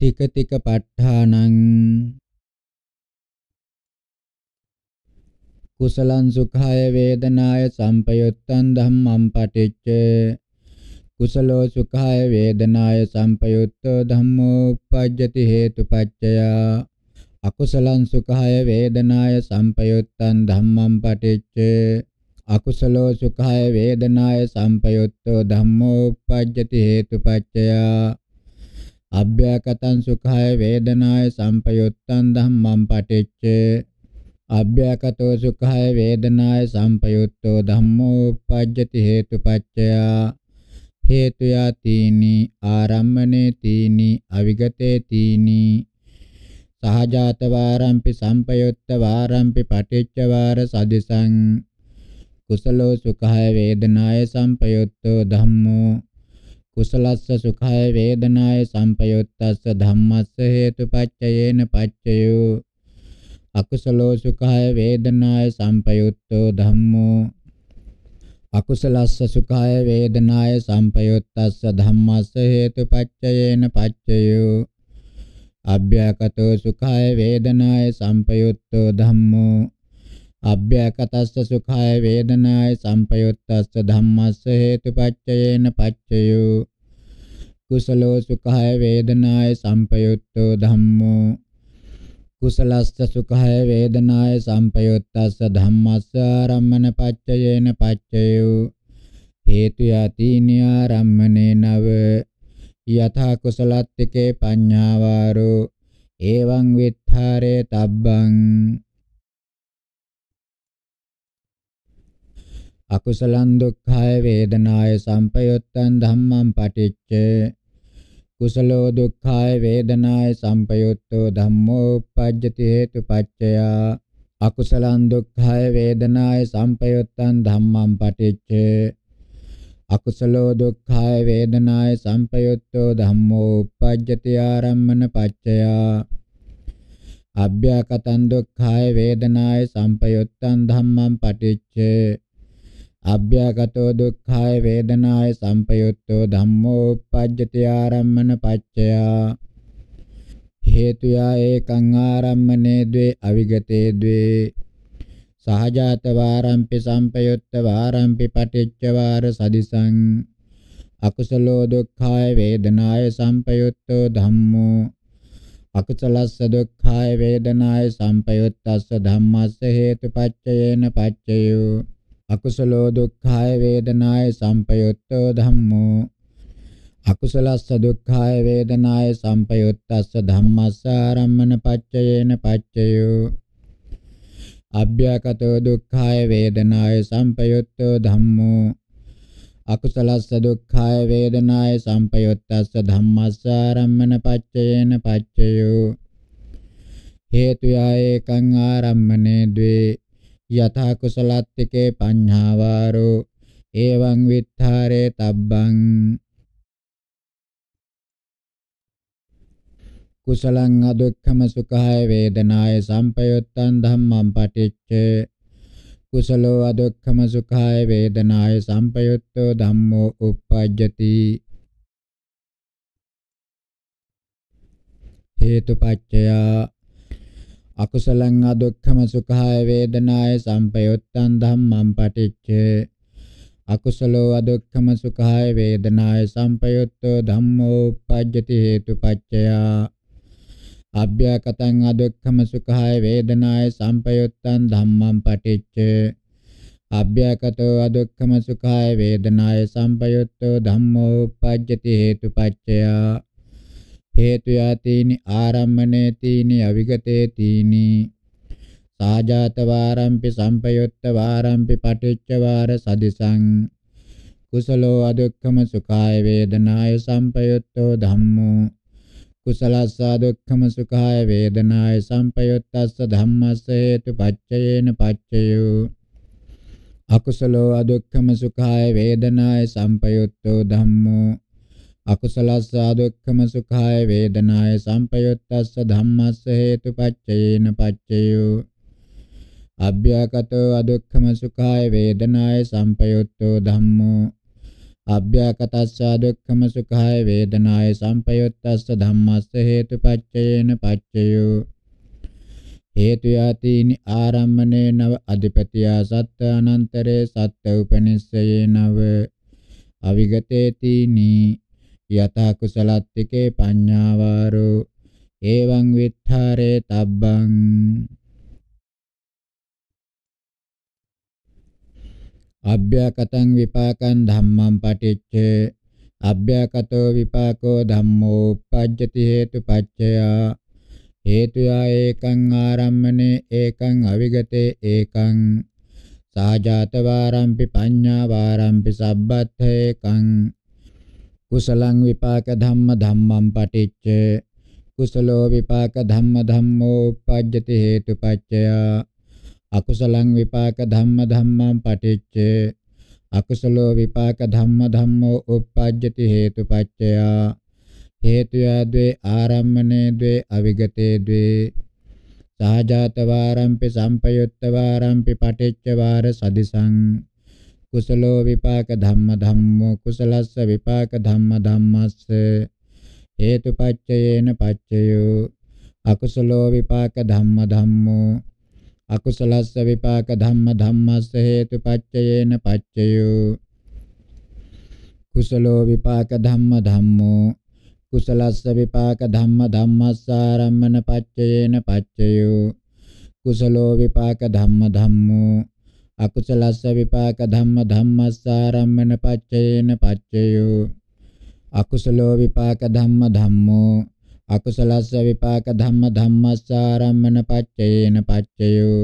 ටික ටික ප ဋ ාණං කුසලං සුඛාය වේදනාය සම්පයුත්තං ධම්මං පටිච්ච කුසලෝ සුඛාය වේදනාය සම්පයුත්තෝ ධම්මෝ uppajjati හේතුපච්චයා අකුසලං සුඛාය වේදනාය සම්පයුත්තං ධම්මං පටිච්ච අකුසලෝ සුඛාය වේදනාය සම්පයුත්තෝ ධම්මෝ uppajjati හේතුපච්චයා අභ්‍යකටං සුඛාය වේදනාය සම්පයුත්තං ධම්මං පටිච්ච අභ්‍යකටෝ සුඛාය වේදනාය සම්පයුත්තෝ ධම්මෝ උපජ්ජති හේතුපච්චයා හේතු යතිනි ආරම්මනේ තීනි අවිගතේ තීනි සහජාත වාරම්පි සම්පයුත්ත වාරම්පි පටිච්ච වාර සදිසං කුසලෝ සුඛාය වේදනාය සම්පයුත්තෝ ධම්මෝ කුසලස්ස සුඛය වේදනාය සම්පයුත්තස්ස ධම්මස්ස හේතුපච්චයේන පච්චයෝ අකුසලෝ සුඛය වේදනාය සම්පයුත්තෝ ධම්මෝ අකුසලස්ස සුඛය වේදනාය සම්පයුත්තස්ස ධම්මස්ස හේතුපච්චයේන පච්චයෝ අභ්‍යකතෝ සුඛය වේදනාය සම්පයුත්තෝ ධම්මෝ අභ්‍යකටස්ස සුඛාය වේදනාය සම්පයුත්තස්ස ධම්මස්ස හේතුපච්චයේන පච්චයෝ කුසලෝ සුඛාය වේදනාය සම්පයුත්තෝ ධම්මෝ කුසලස්ස සුඛාය වේදනාය සම්පයුත්තස්ස ධම්මස්ස ආරම්මන පච්චයේන පච්චයෝ හේතු යතිනිය ආරම්මනේ නව යථා කුසලත්තිකේ පඤ්ඤාවාරෝ එවං විත්තරේ තබ්බං අකුසලං දුක්ඛාය වේදනාය සම්පයුත්තං ධම්මං පටිච්ච කුසලෝ දුක්ඛාය වේදනාය සම්පයුත්තෝ ධම්මෝ uppajjati හේතුපච්චයා අකුසලං දුක්ඛාය වේදනාය සම්පයුත්තං ධම්මං පටිච්ච අකුසලෝ දුක්ඛාය වේදනාය සම්පයුත්තෝ ධම්මෝ uppajjati ආරම්මන පච්චයා අභ්‍යකතං දුක්ඛාය වේදනාය සම්පයුත්තං ධම්මං පටිච්ච අභ්‍යාගතෝ දුක්ඛාය වේදනාය සම්පයුක්තෝ ධම්මෝ uppajjati ආරම්මන පච්චයා හේතුයා ඒකං ආරම්මනේ द्वे අවිගතේ द्वे සහජාත වාරම්පි සම්පයුක්ත වාරම්පි පටිච්ච වාර සදිසං අකුසලෝ දුක්ඛාය වේදනාය සම්පයුක්තෝ ධම්මෝ අකුසලස්ස දුක්ඛාය වේදනාය සම්පයුත්තස්ස ධම්මස්ස හේතුපච්චයේන පච්චයෝ අකුසලෝ දුක්ඛාය වේදනාය සම්පයුත්තෝ ධම්මෝ අකුසලස්ස දුක්ඛාය වේදනාය සම්පයුත්තස්ස ධම්මස්ස ආරම්මන පච්චයේන පච්චයෝ අභ්‍යකතෝ දුක්ඛාය වේදනාය සම්පයුත්තෝ ධම්මෝ අකුසලස්ස දුක්ඛාය වේදනාය සම්පයුත්තස්ස ධම්මස්ස ආරම්මන පච්චයේන පච්චයෝ හේතුය ඒකං ආරම්මනේ ද්වේ යතහ කුසලත්තිකේ පඤ්ඤාවාරෝ එවං විත්තරේ තබ්බං කුසලං අදුක්ඛම සුඛාය වේදනාය සම්පයුත්තං ධම්මං පටිච්චේ කුසලෝ අදුක්ඛම සුඛාය වේදනාය සම්පයුත්තෝ ධම්මෝ uppajjati හේතුපච්චයා අකුසලං අදුක්ඛම සුඛාය වේදනාය සම්පයුත්තං ධම්මං පටිච්ච අකුසලෝ අදුක්ඛම සුඛාය වේදනාය සම්පයුත්තෝ ධම්මෝ උපජ්ජති හේතුපච්චය අභ්‍යකතං අදුක්ඛම සුඛාය වේදනාය සම්පයුත්තං ධම්මං පටිච්ච අභ්‍යකතෝ අදුක්ඛම සුඛාය වේදනාය සම්පයුත්තෝ ධම්මෝ උපජ්ජති හේතුපච්චය හේතු යතිනි ආරම්මනේ තීනි අවිගතේ තීනි සාජාත වාරම්පි සම්පයුත්ත වාරම්පි පටිච්ච වාර සදිසං කුසලෝ අදුක්ඛම සුඛාය වේදනාය සම්පයුත්තෝ ධම්මෝ කුසලස්සා දුක්ඛම සුඛාය වේදනාය සම්පයුත්තස්ස ධම්මස්ස හේතුපච්චයේන පච්චයෝ අකුසලෝ අදුක්ඛම සුඛාය වේදනාය සම්පයුත්තෝ ධම්මෝ අකුසලස්ස දුක්ඛම සුඛාය වේදනාය සම්පයුත්තස්ස ධම්මස්ස හේතුපච්චයේන පච්චයෝ අභ්‍යකතෝ අදුක්ඛම සුඛාය වේදනාය සම්පයුත්තෝ ධම්මෝ අභ්‍යකතස්ස අදුක්ඛම සුඛාය වේදනාය සම්පයුත්තස්ස ධම්මස්ස හේතුපච්චයේන පච්චයෝ හේතු යතිනි ආරම්මනේ නව අධිපතියා සත්ත අනන්තරේ සත්ත උපනිස්සයේ නව අවිගතේතිනි යත කුසලත්තිකේ පඤ්ඤාවාරෝ එවං විත්තරේ තබ්බං අභ්‍යකතං විපාකං ධම්මං පටිච්ච අභ්‍යකතෝ විපාකෝ ධම්මෝ උපජ්ජති හේතුපච්චය හේතුයා ඒකං ආරම්මනේ ඒකං අවිගතේ ඒකං සාජාත වාරම්පි පඤ්ඤා වාරම්පි සබ්බත් ඒකං කුසලං විපාක ධම්ම ධම්මං පටිච්ච කුසලෝ විපාක ධම්ම ධම්මෝ උපජ්ජති හේතුපච්චය අකුසලං විපාක ධම්ම ධම්මං පටිච්ච අකුසලෝ විපාක ධම්ම ධම්මෝ උපජ්ජති හේතුපච්චය හේතුයා ද්වේ ආරම්මනේ ද්වේ අවිගතේ ද්වේ සහජාත වාරම්පි සම්පයුත්ත වාරම්පි පටිච්ච වාර සදිසං कुशलो विपाक विपाकधम्म धम्मो कुशलस्य धम्म धम्मस्य हेतुपच्चयेन पच्चयो अकुशलो विपाक विपाकधम्म धम्मो अकुशलस्य धम्म धम्मस्य हेतुपच्चयेन पच्चयो कुशलो विपाक विपाकधम्म धम्मो कुशलस्य धम्म धम्मसारम्भन पच्चयेन पच्चयो कुशलो विपाक धम्म धम्मो අකුසලස්ස විපාක ධම්ම ධම්මස්සාරම්මන පච්චේන පච්චයෝ අකුසලෝ විපාක ධම්ම ධම්මෝ අකුසලස්ස විපාක ධම්ම ධම්මස්සාරම්මන පච්චේන පච්චයෝ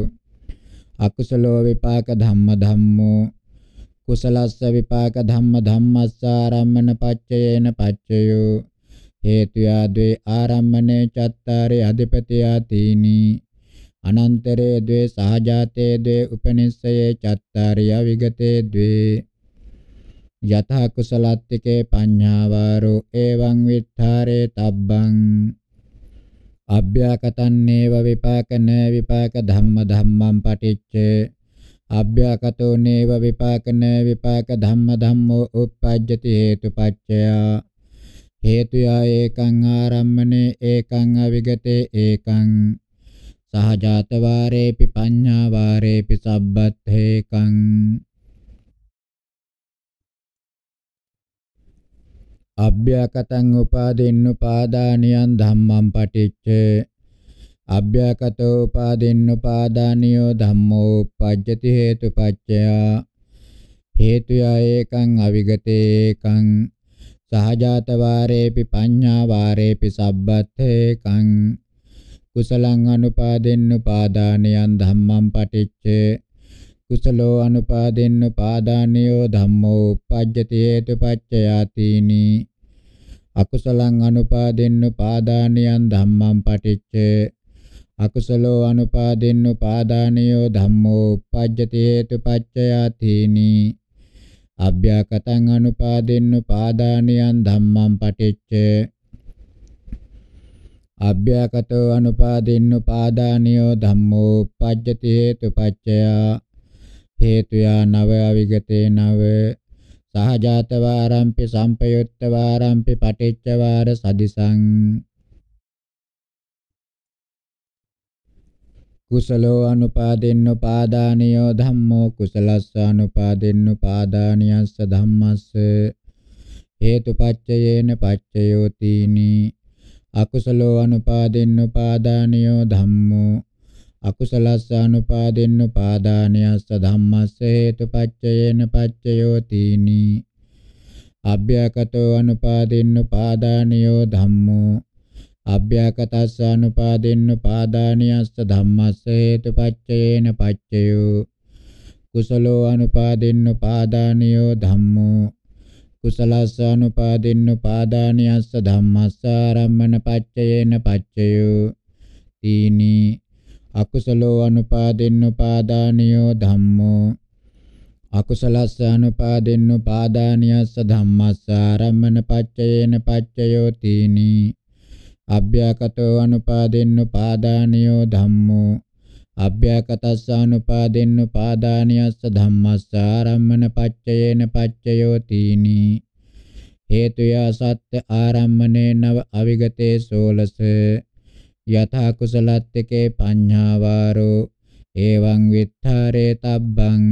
අකුසලෝ විපාක ධම්ම ධම්මෝ කුසලස්ස විපාක ධම්ම ධම්මස්සාරම්මන පච්චයේන පච්චයෝ හේතු යාද්වේ ආරම්මනේ චත්තාරේ අධිපතියා තීනී අනන්තරේ ද්වේ සහජාතේ ද්වේ උපනිස්සයේ චත්තාරිය විගතේ ද්වේ යතහ කුසලත්තිකේ පඤ්ඤාවාරෝ එවං විත්තරේ තබ්බං අභ්‍යකතන්නේව විපාකන විපාක ධම්ම ධම්මං පටිච්ච අභ්‍යකතෝ නේව විපාකන විපාක ධම්ම ධම්මෝ උප්පජ්ජති හේතුපච්චයා හේතුයා ඒකං ආරම්මනේ ඒකං අවිගතේ ඒකං සහජාත වාරේපි පඤ්ඤා වාරේපි සබ්බත්ථේකං අභ්‍යකතං උපාදින්න උපාදානියං ධම්මං පටිච්ච අභ්‍යකතෝ උපාදින්න උපාදානියෝ ධම්මෝ උපජ්ජති හේතුපච්චය හේතුය ඒකං අවිගතේකං සහජාත වාරේපි පඤ්ඤා වාරේපි සබ්බත්ථේකං කුසලං අනුපාදෙන්න උපාදානයන් ධම්මං පටිච්ච කුසලෝ අනුපාදෙන්න පාදානියෝ ධම්මෝ uppajjati hetupaccayatini අකුසලං අනුපාදෙන්න පාදානියන් ධම්මං පටිච්ච අකුසලෝ අනුපාදෙන්න පාදානියෝ ධම්මෝ uppajjati hetupaccayatini අභ්‍යකතං අනුපාදෙන්න පාදානියන් ධම්මං පටිච්ච අභ්‍යකටෝ අනුපාදින්නුපාදානියෝ ධම්මෝ පජ්ජති හේතුපච්චය හේතුයා නව අවිගතේ නව සහජාත වාරම්පි සම්පයුත්ත වාරම්පි පටිච්ච වාර සදිසං කුසලෝ අනුපාදින්නුපාදානියෝ ධම්මෝ කුසලස්ස අනුපාදින්නුපාදානියස්ස ධම්මස්ස හේතුපච්චයේන පච්චයෝ තීනී අකුසලෝ අනුපාදෙන්න උපාදානියෝ ධම්මෝ අකුසලස්ස අනුපාදෙන්න උපාදානියස්ස ධම්මස්ස හේතුපච්චයේන පච්චයෝ තීනි අභ්‍යකතෝ අනුපාදෙන්න උපාදානියෝ ධම්මෝ අභ්‍යකතස්ස අනුපාදෙන්න උපාදානියස්ස ධම්මස්ස හේතුපච්චයේන පච්චයෝ කුසලෝ අනුපාදෙන්න උපාදානියෝ ධම්මෝ කුසලස්සානුපාදින්නුපාදානියස්ස ධම්මස්සාරම්මන පච්චයේන පච්චයෝ තීනි අකුසලෝ අනුපාදින්නුපාදානියෝ ධම්මෝ අකුසලස්ස අනුපාදින්නුපාදානියස්ස ධම්මස්සාරම්මන පච්චයේන පච්චයෝ තීනි අභ්‍යකතෝ අනුපාදින්නුපාදානියෝ ධම්මෝ අභ්‍යකතස්සානුපාදෙන්න පාදානියස්ස ධම්මස්සාරම්මන පච්චයේන පච්චයෝතිනි හේතුය සත්‍ය ආරම්මනේ නව අවිගතේ සෝලස යථා කුසලත්තකේ පඤ්ඤාවාරෝ එවං විත්තරේ තබ්බං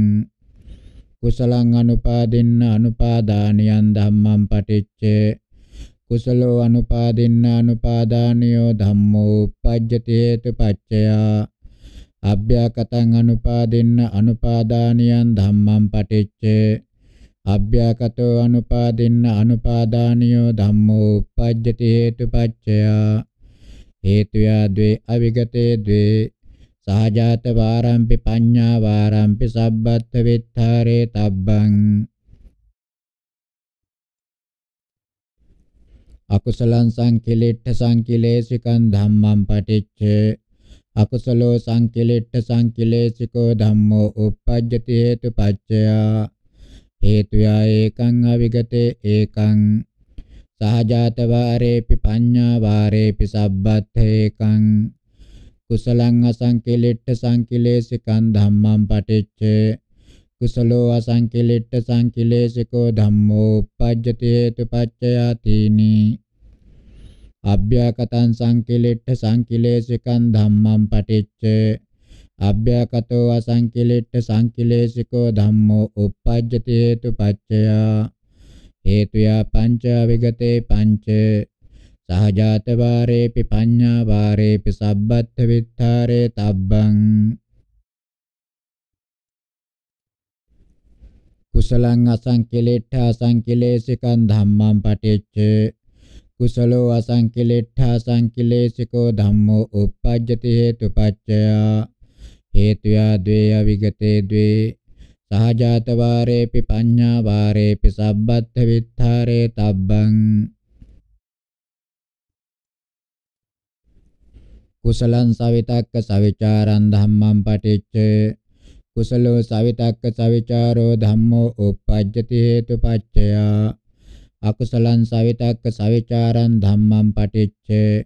කුසලං අනුපාදින්න අනුපාදානියන් ධම්මං පටිච්චේ කුසලෝ අනුපාදින්න අනුපාදානියෝ ධම්මෝ උපජ්ජති හේතුපච්චයා අභ්‍යාකතං අනුපාදෙන්න අනුපාදානියන් ධම්මං පටිච්ච අභ්‍යාකතෝ අනුපාදෙන්න අනුපාදානියෝ ධම්මෝ uppajjati හේතුපච්චයා හේතුයා द्वे අවිගතේ द्वे සහජාත වාරම්පි පඤ්ඤා වාරම්පි සබ්බත් විත්තරේ තබ්බං අකුසලං සංකිලෙට්ඨ සංකිලේසිකං ධම්මං පටිච්චේ අකුසලෝ සංකිලෙට්ඨ සංකිලේසිකෝ ධම්මෝ uppajjati hetupaccaya හේතුයා ඒකං අවිගතේ ඒකං සහජාත වාරේපි පඤ්ඤා වාරේපි සබ්බත් ඒකං කුසලං අසංකිලෙට්ඨ සංකිලේසිකං ධම්මං පටිච්ච කුසලෝ අසංකිලෙට්ඨ සංකිලේසිකෝ ධම්මෝ uppajjati hetupaccaya තීනී අභ්‍යාකතං සංකිලෙට්ඨ සංකිලේශිකං ධම්මං පටිච්ච අභ්‍යාකතෝ අසංකිලෙට්ඨ සංකිලේශිකෝ ධම්මෝ uppajjati හේතුපච්චය හේතුයා පංච විගතේ පංච සහජාත වාරේපි පඤ්ඤා වාරේපි සබ්බත්ථ විත්තරේ තබ්බං කුසලං අසංකිලෙට්ඨ අසංකිලේශිකං ධම්මං පටිච්ච කුසලෝ අසංකිලෙට්ඨා සංකිලේශිකෝ ධම්මෝ uppajjati hetupaccaya හේතුයා ද්වේ අවිගතේ ද්වේ සහජාත වාරේපි පඤ්ඤා වාරේපි සබ්බත්ථ විත්තරේ තබ්බං කුසලං සවිතක්ක සවිචාරං ධම්මං පටිච්ච කුසලෝ සවිතක්ක සවිචාරෝ ධම්මෝ uppajjati hetupaccaya අකුසලං සවිතක්ක සවිචාරං ධම්මං පටිච්චේ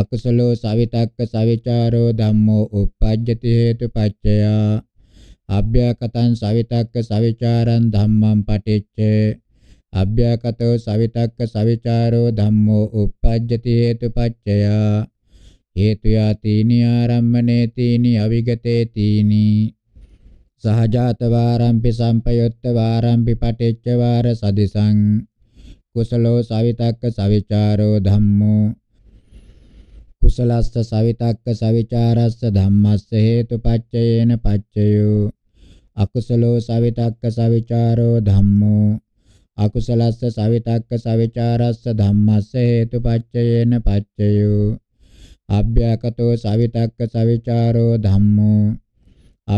අකුසලෝ සවිතක්ක සවිචාරෝ ධම්මෝ uppajjati හේතුපච්චය අභ්‍යකතං සවිතක්ක සවිචාරං ධම්මං පටිච්චේ අභ්‍යකතෝ සවිතක්ක සවිචාරෝ ධම්මෝ uppajjati හේතුපච්චය හේතුයා තීනි ආරම්මනේ තීනි අවිගතේ තීනි සහජාත වාරම්පි සම්පයුත්ත වාරම්පි පටිච්ච වාර සදිසං කුසලෝ සවිතක්ක සවිචාරෝ ධම්මෝ කුසලස්ස සවිතක්ක සවිචාරස්ස ධම්මස්ස හේතුපච්චයේන පච්චයෝ අකුසලෝ සවිතක්ක සවිචාරෝ ධම්මෝ අකුසලස්ස සවිතක්ක සවිචාරස්ස ධම්මස්ස හේතුපච්චයේන පච්චයෝ අභ්‍යකතෝ සවිතක්ක සවිචාරෝ ධම්මෝ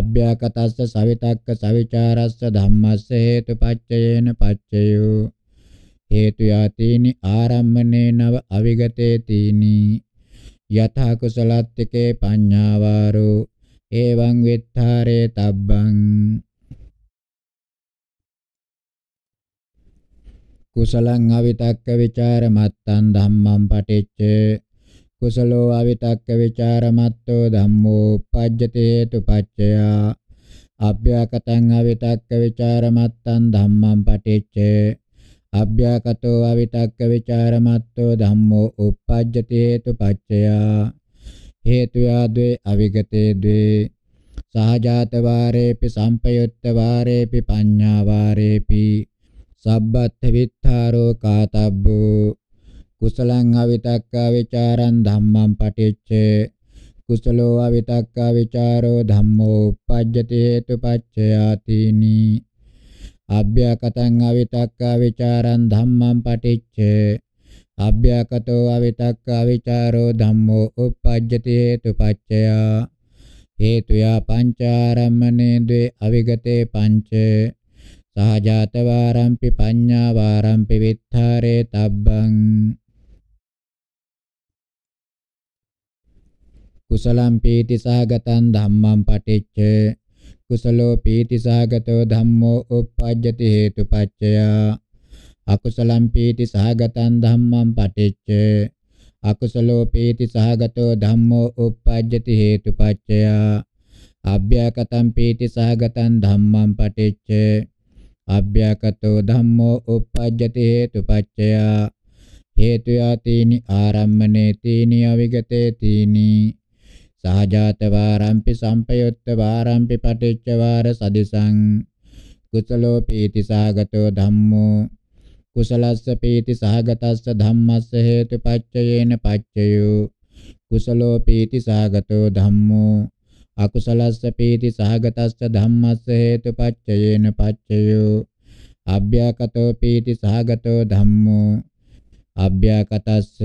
අභ්‍යකතස්ස සවිතක්ක සවිචාරස්ස ධම්මස්ස හේතුපච්චයේන පච්චයෝ හේතු යාතීනි ආරම්මනේ නව අවිගතේ තීනි යථා කුසලත්තිකේ පඤ්ඤාවාරෝ එවං විත්තරේ තබ්බං කුසලං අවිතක්ක ਵਿਚාර මත්තං ධම්මං පටිච්ච කුසලෝ අවිතක්ක ਵਿਚාරමත්තෝ ධම්මෝ uppajjate hetu paccaya අභ්‍යකතං අවිතක්ක ਵਿਚාරමත්තං ධම්මං පටිච්චේ අභ්‍යාකතෝ අවිතක්ක ਵਿਚාරමත්තෝ ධම්මෝ uppajjati hetu paccaya හේතු යාද්වේ අවිගතේ ද්වේ සහජාත වාරේපි සම්පයුත්ත වාරේපි පඤ්ඤා වාරේපි සබ්බත් විත්තරෝ කාතබ්බෝ කුසලං අවිතක්කා විචාරං ධම්මං පටිච්ච කුසලෝ අවිතක්කා විචාරෝ ධම්මෝ uppajjati hetu paccaya tini අභ්‍යකතං අවිතක්කා ਵਿਚාරං ධම්මං පටිච්ච අභ්‍යකතෝ අවිතක්කා ਵਿਚාරෝ ධම්මෝ uppajjati hetupaccaya හේතුයා පංචාරම්මනේ ද්වේ අවිගතේ පංච සහජාත වාරම්පි පඤ්ඤා වාරම්පි විත්තරේ තබ්බං කුසලම් පීති සහගතං ධම්මං පටිච්ච කුසලෝ පීති සහගතෝ ධම්මෝ uppajjati හේතුපච්චය අකුසලම් පීති සහගතං ධම්මං පටිච්ච අකුසලෝ පීති සහගතෝ ධම්මෝ uppajjati හේතුපච්චය අභ්‍යකතම් පීති සහගතං ධම්මං පටිච්ච අභ්‍යකතෝ ධම්මෝ uppajjati හේතුපච්චය හේතු යතිනි ආරම්මනේ තීනි අවිගතේ තීනි සහජාත වාරම්පි සම්පයුත්ත වාරම්පි පටිච්ච වාර සදිසං කුසලෝ පීති සාගතෝ ධම්මෝ කුසලස්ස පීති සාගතස්ස ධම්මස්ස හේතුපච්චයේන පච්චයෝ කුසලෝ පීති සාගතෝ ධම්මෝ අකුසලස්ස පීති සාගතස්ස ධම්මස්ස හේතුපච්චයේන පච්චයෝ අභ්‍යකතෝ පීති සාගතෝ ධම්මෝ අභ්‍යකතස්ස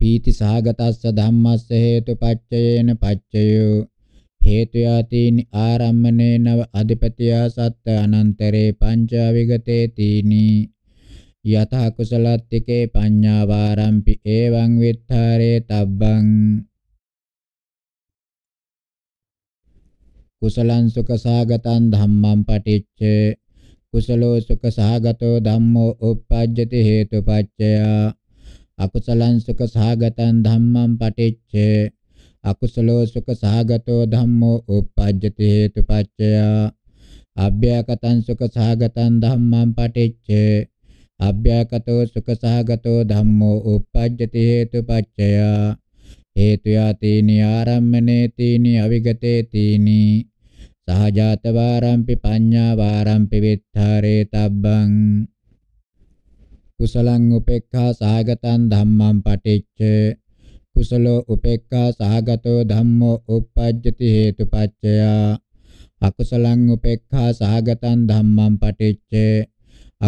පීති සහගතස්ස ධම්මස්ස හේතුපච්චයේන පච්චයෝ හේතු යතින් ආරම්මනේ නව අධිපතියා සත්ත අනන්තරේ පංචාවිගතේ තීනි යත කුසලත්තිකේ පඤ්ඤා වාරම්පි එවං විත්තරේ තබ්බං කුසලං සුඛ සාගතං ධම්මං පටිච්ච කුසලෝ සුඛ සාගතෝ ධම්මෝ uppajjati හේතුපච්චයා අකුසලං සුඛ සහගතං ධම්මං පටිච්ච අකුසලෝ සුඛ සහගතෝ ධම්මෝ uppajjati හේතුපච්චය අභ්‍යකතං සුඛ සහගතං ධම්මං පටිච්ච අභ්‍යකතෝ සුඛ සහගතෝ ධම්මෝ uppajjati හේතුපච්චය හේතු යතිනි ආරම්මනේ තීනි අවිගතේ තීනි සහජාත වාරම්පි පඤ්ඤා වාරම්පි විත්තරේ තබ්බං කුසලං උපේක්ඛා සහගතං ධම්මං පටිච්ච කුසලෝ උපේක්ඛා සහගතෝ ධම්මෝ uppajjati හේතුපච්චය අකුසලං උපේක්ඛා සහගතං ධම්මං පටිච්ච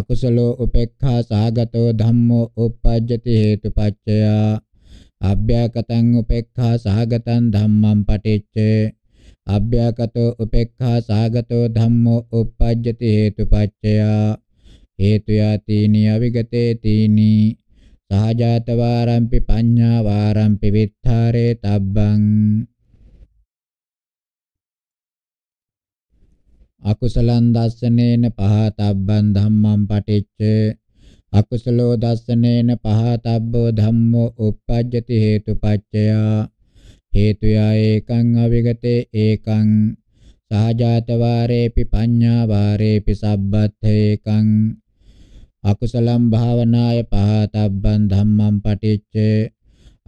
අකුසලෝ උපේක්ඛා සහගතෝ ධම්මෝ uppajjati හේතුපච්චය අභ්‍යකතං උපේක්ඛා සහගතං ධම්මං පටිච්ච අභ්‍යකතෝ උපේක්ඛා සහගතෝ ධම්මෝ uppajjati හේතුපච්චය හේතුයා තීනි අවිගතේ තීනි සහජාත වාරම්පි පඤ්ඤා වාරම්පි විත්තරේ තබ්බං අකුසලං දස්සනේන පහතබ්බං ධම්මං පටිච්ච අකුසලෝ දස්සනේන පහතබ්බෝ ධම්මෝ uppajjati හේතුපච්චය හේතුයා ඒකං අවිගතේ ඒකං සහජාත වාරේපි පඤ්ඤා වාරේපි සබ්බත් ඒකං අකුසලම් භාවනාය පහතබ්බං ධම්මං පටිච්චේ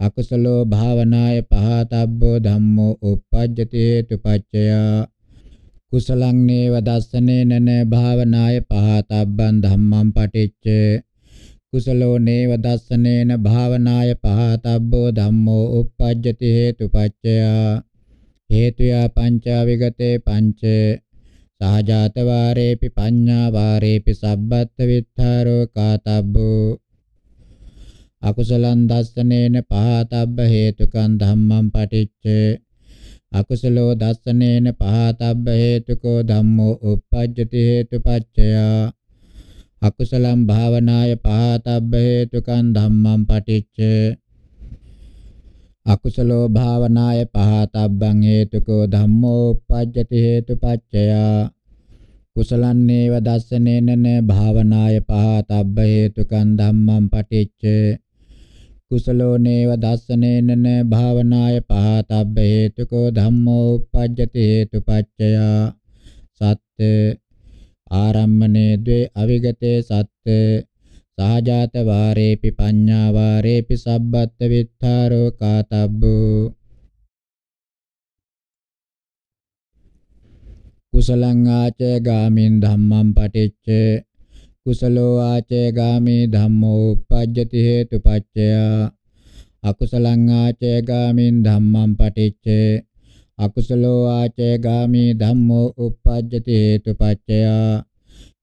අකුසලෝ භාවනාය පහතබ්බෝ ධම්මෝ uppajjati tupaccaya කුසලං නේව දස්සනේන න භාවනාය පහතබ්බං ධම්මං පටිච්චේ කුසලෝ නේව දස්සනේන භාවනාය පහතබ්බෝ ධම්මෝ uppajjati hetupaccaya හේතුයා පංචාවිගතේ පංචේ සහජාත වාරේපි පඤ්ඤා වාරේපි සබ්බත් විත්තරෝ කාතබ්බෝ අකුසලං දස්සනේන පහතබ්බ හේතුකං ධම්මං පටිච්ච අකුසලෝ දස්සනේන පහතබ්බ හේතුකෝ ධම්මෝ uppajjati හේතුපච්චය අකුසලං භාවනාය පහතබ්බ හේතුකං ධම්මං පටිච්ච අකුසලෝ භාවනාය පහතබ්බං හේතුකෝ ධම්මෝ uppajjati හේතුපච්චය කුසලන්නේව දස්සනේනන භාවනාය පහතබ්බ හේතුකං ධම්මං පටිච්ච කුසලෝ නේව දස්සනේනන භාවනාය පහතබ්බ හේතුකෝ ධම්මෝ uppajjati හේතුපච්චය සත්‍ය ආරම්මනේ ද්වේ අවිගතේ සත්‍ය සහජාත වාරේපි පඤ්ඤා වාරේපි සබ්බත් විත්තරෝ කාතබ්බෝ කුසලං ආචේ ගාමින් ධම්මං පටිච්ච කුසලෝ ආචේ ගාමේ ධම්මෝ uppajjati හේතුපච්චය අකුසලං ආචේ ගාමින් ධම්මං පටිච්ච අකුසලෝ ආචේ ගාමේ ධම්මෝ uppajjati හේතුපච්චය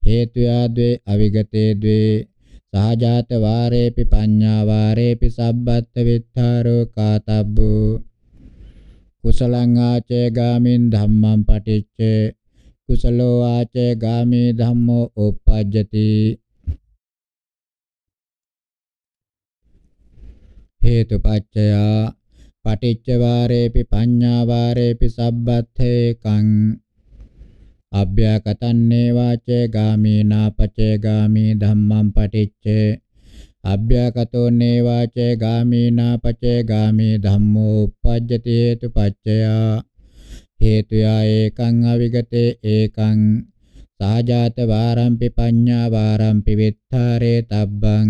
හේතුයා ද්වේ අවිගතේ ද්වේ සහජාත වාරේපි පඤ්ඤා වාරේපි සබ්බත් විත්තරෝ කාතබ්බෝ කුසලං ආචේ ගාමින් ධම්මං පටිච්ච කුසලෝ ආචේ ගාමී ධම්මෝ uppajjati හේතුපච්චය පටිච්ච වාරේපි පඤ්ඤා වාරේපි සබ්බත් හේකං අභ්‍යකතන්නේ වාචේ ගාමීනා පචේ ගාමී ධම්මං පටිච්චේ අභ්‍යකතෝ නේවාචේ ගාමීනා පචේ ගාමී ධම්මෝ uppajjati හේතුපච්චය හේතුයා ඒකං අවිගතේ ඒකං සාජාත වාරම්පි පඤ්ඤා වාරම්පි විත්තරේ තබ්බං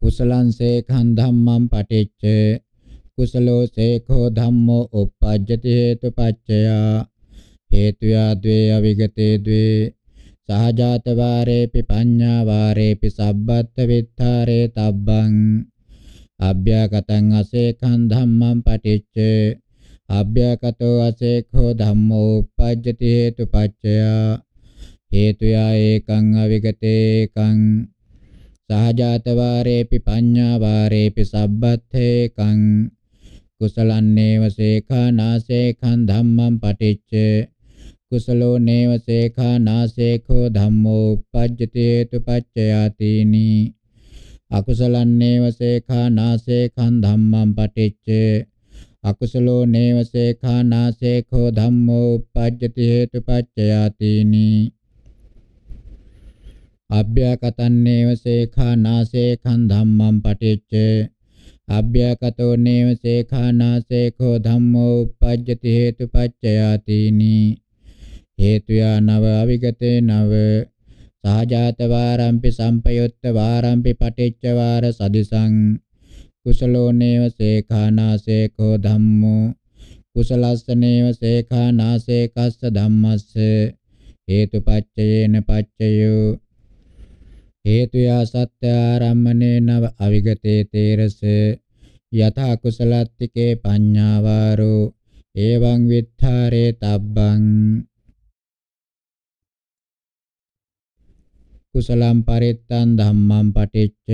කුසලං සේඛං ධම්මං පටිච්ච कुशलो शेखो धम्म उपपद्यति हेतुपाच्यया हेतुया द्वे अविगते द्वे सहजात वारे वारे पि सब्बत विथारे तब्बम् अभ्यकतं असेखं धम्मं पठिच्च अभ्यकतो असेखो धम्मो उपपद्यति हेतुपाच्यया हेतुया एकं अविगते एकं सहजात वारे वारे पि पञ्जावारेऽपि सब्बत्थेकं කුසලං නේව සේඛානා සේඛං ධම්මං පටිච්ච කුසලෝ නේව සේඛානා සේඛෝ ධම්මෝ uppajjati hetu paccayatini අකුසලං නේව සේඛානා සේඛං ධම්මං පටිච්ච අකුසලෝ නේව සේඛානා සේඛෝ ධම්මෝ uppajjati hetu paccayatini අභ්‍යකතන්නේව සේඛා නාසේඛං ධම්මං පටිච්ච අභ්‍යකතෝ නේව සේඛානාසේඛෝ ධම්මෝ uppajjati hetupaccayatini හේතුයා නව අවිගතේ නව සහජාත වාරම්පි සම්පයුත්ත වාරම්පි පටිච්ච වාර සදිසං කුසලෝ නේව සේඛානාසේඛෝ ධම්මෝ කුසලස්සනේව සේඛානාසේකස්ස ධම්මස්ස හේතුපච්චයේන පච්චයෝ හේතු යසත්‍ය ආරම්මනේන අවිගතේ තේරස යත කුසලත්තිකේ පඤ්ඤාවාරෝ එවං විත්තරේ තබ්බං කුසලම් පරිත්තං ධම්මං පටිච්ච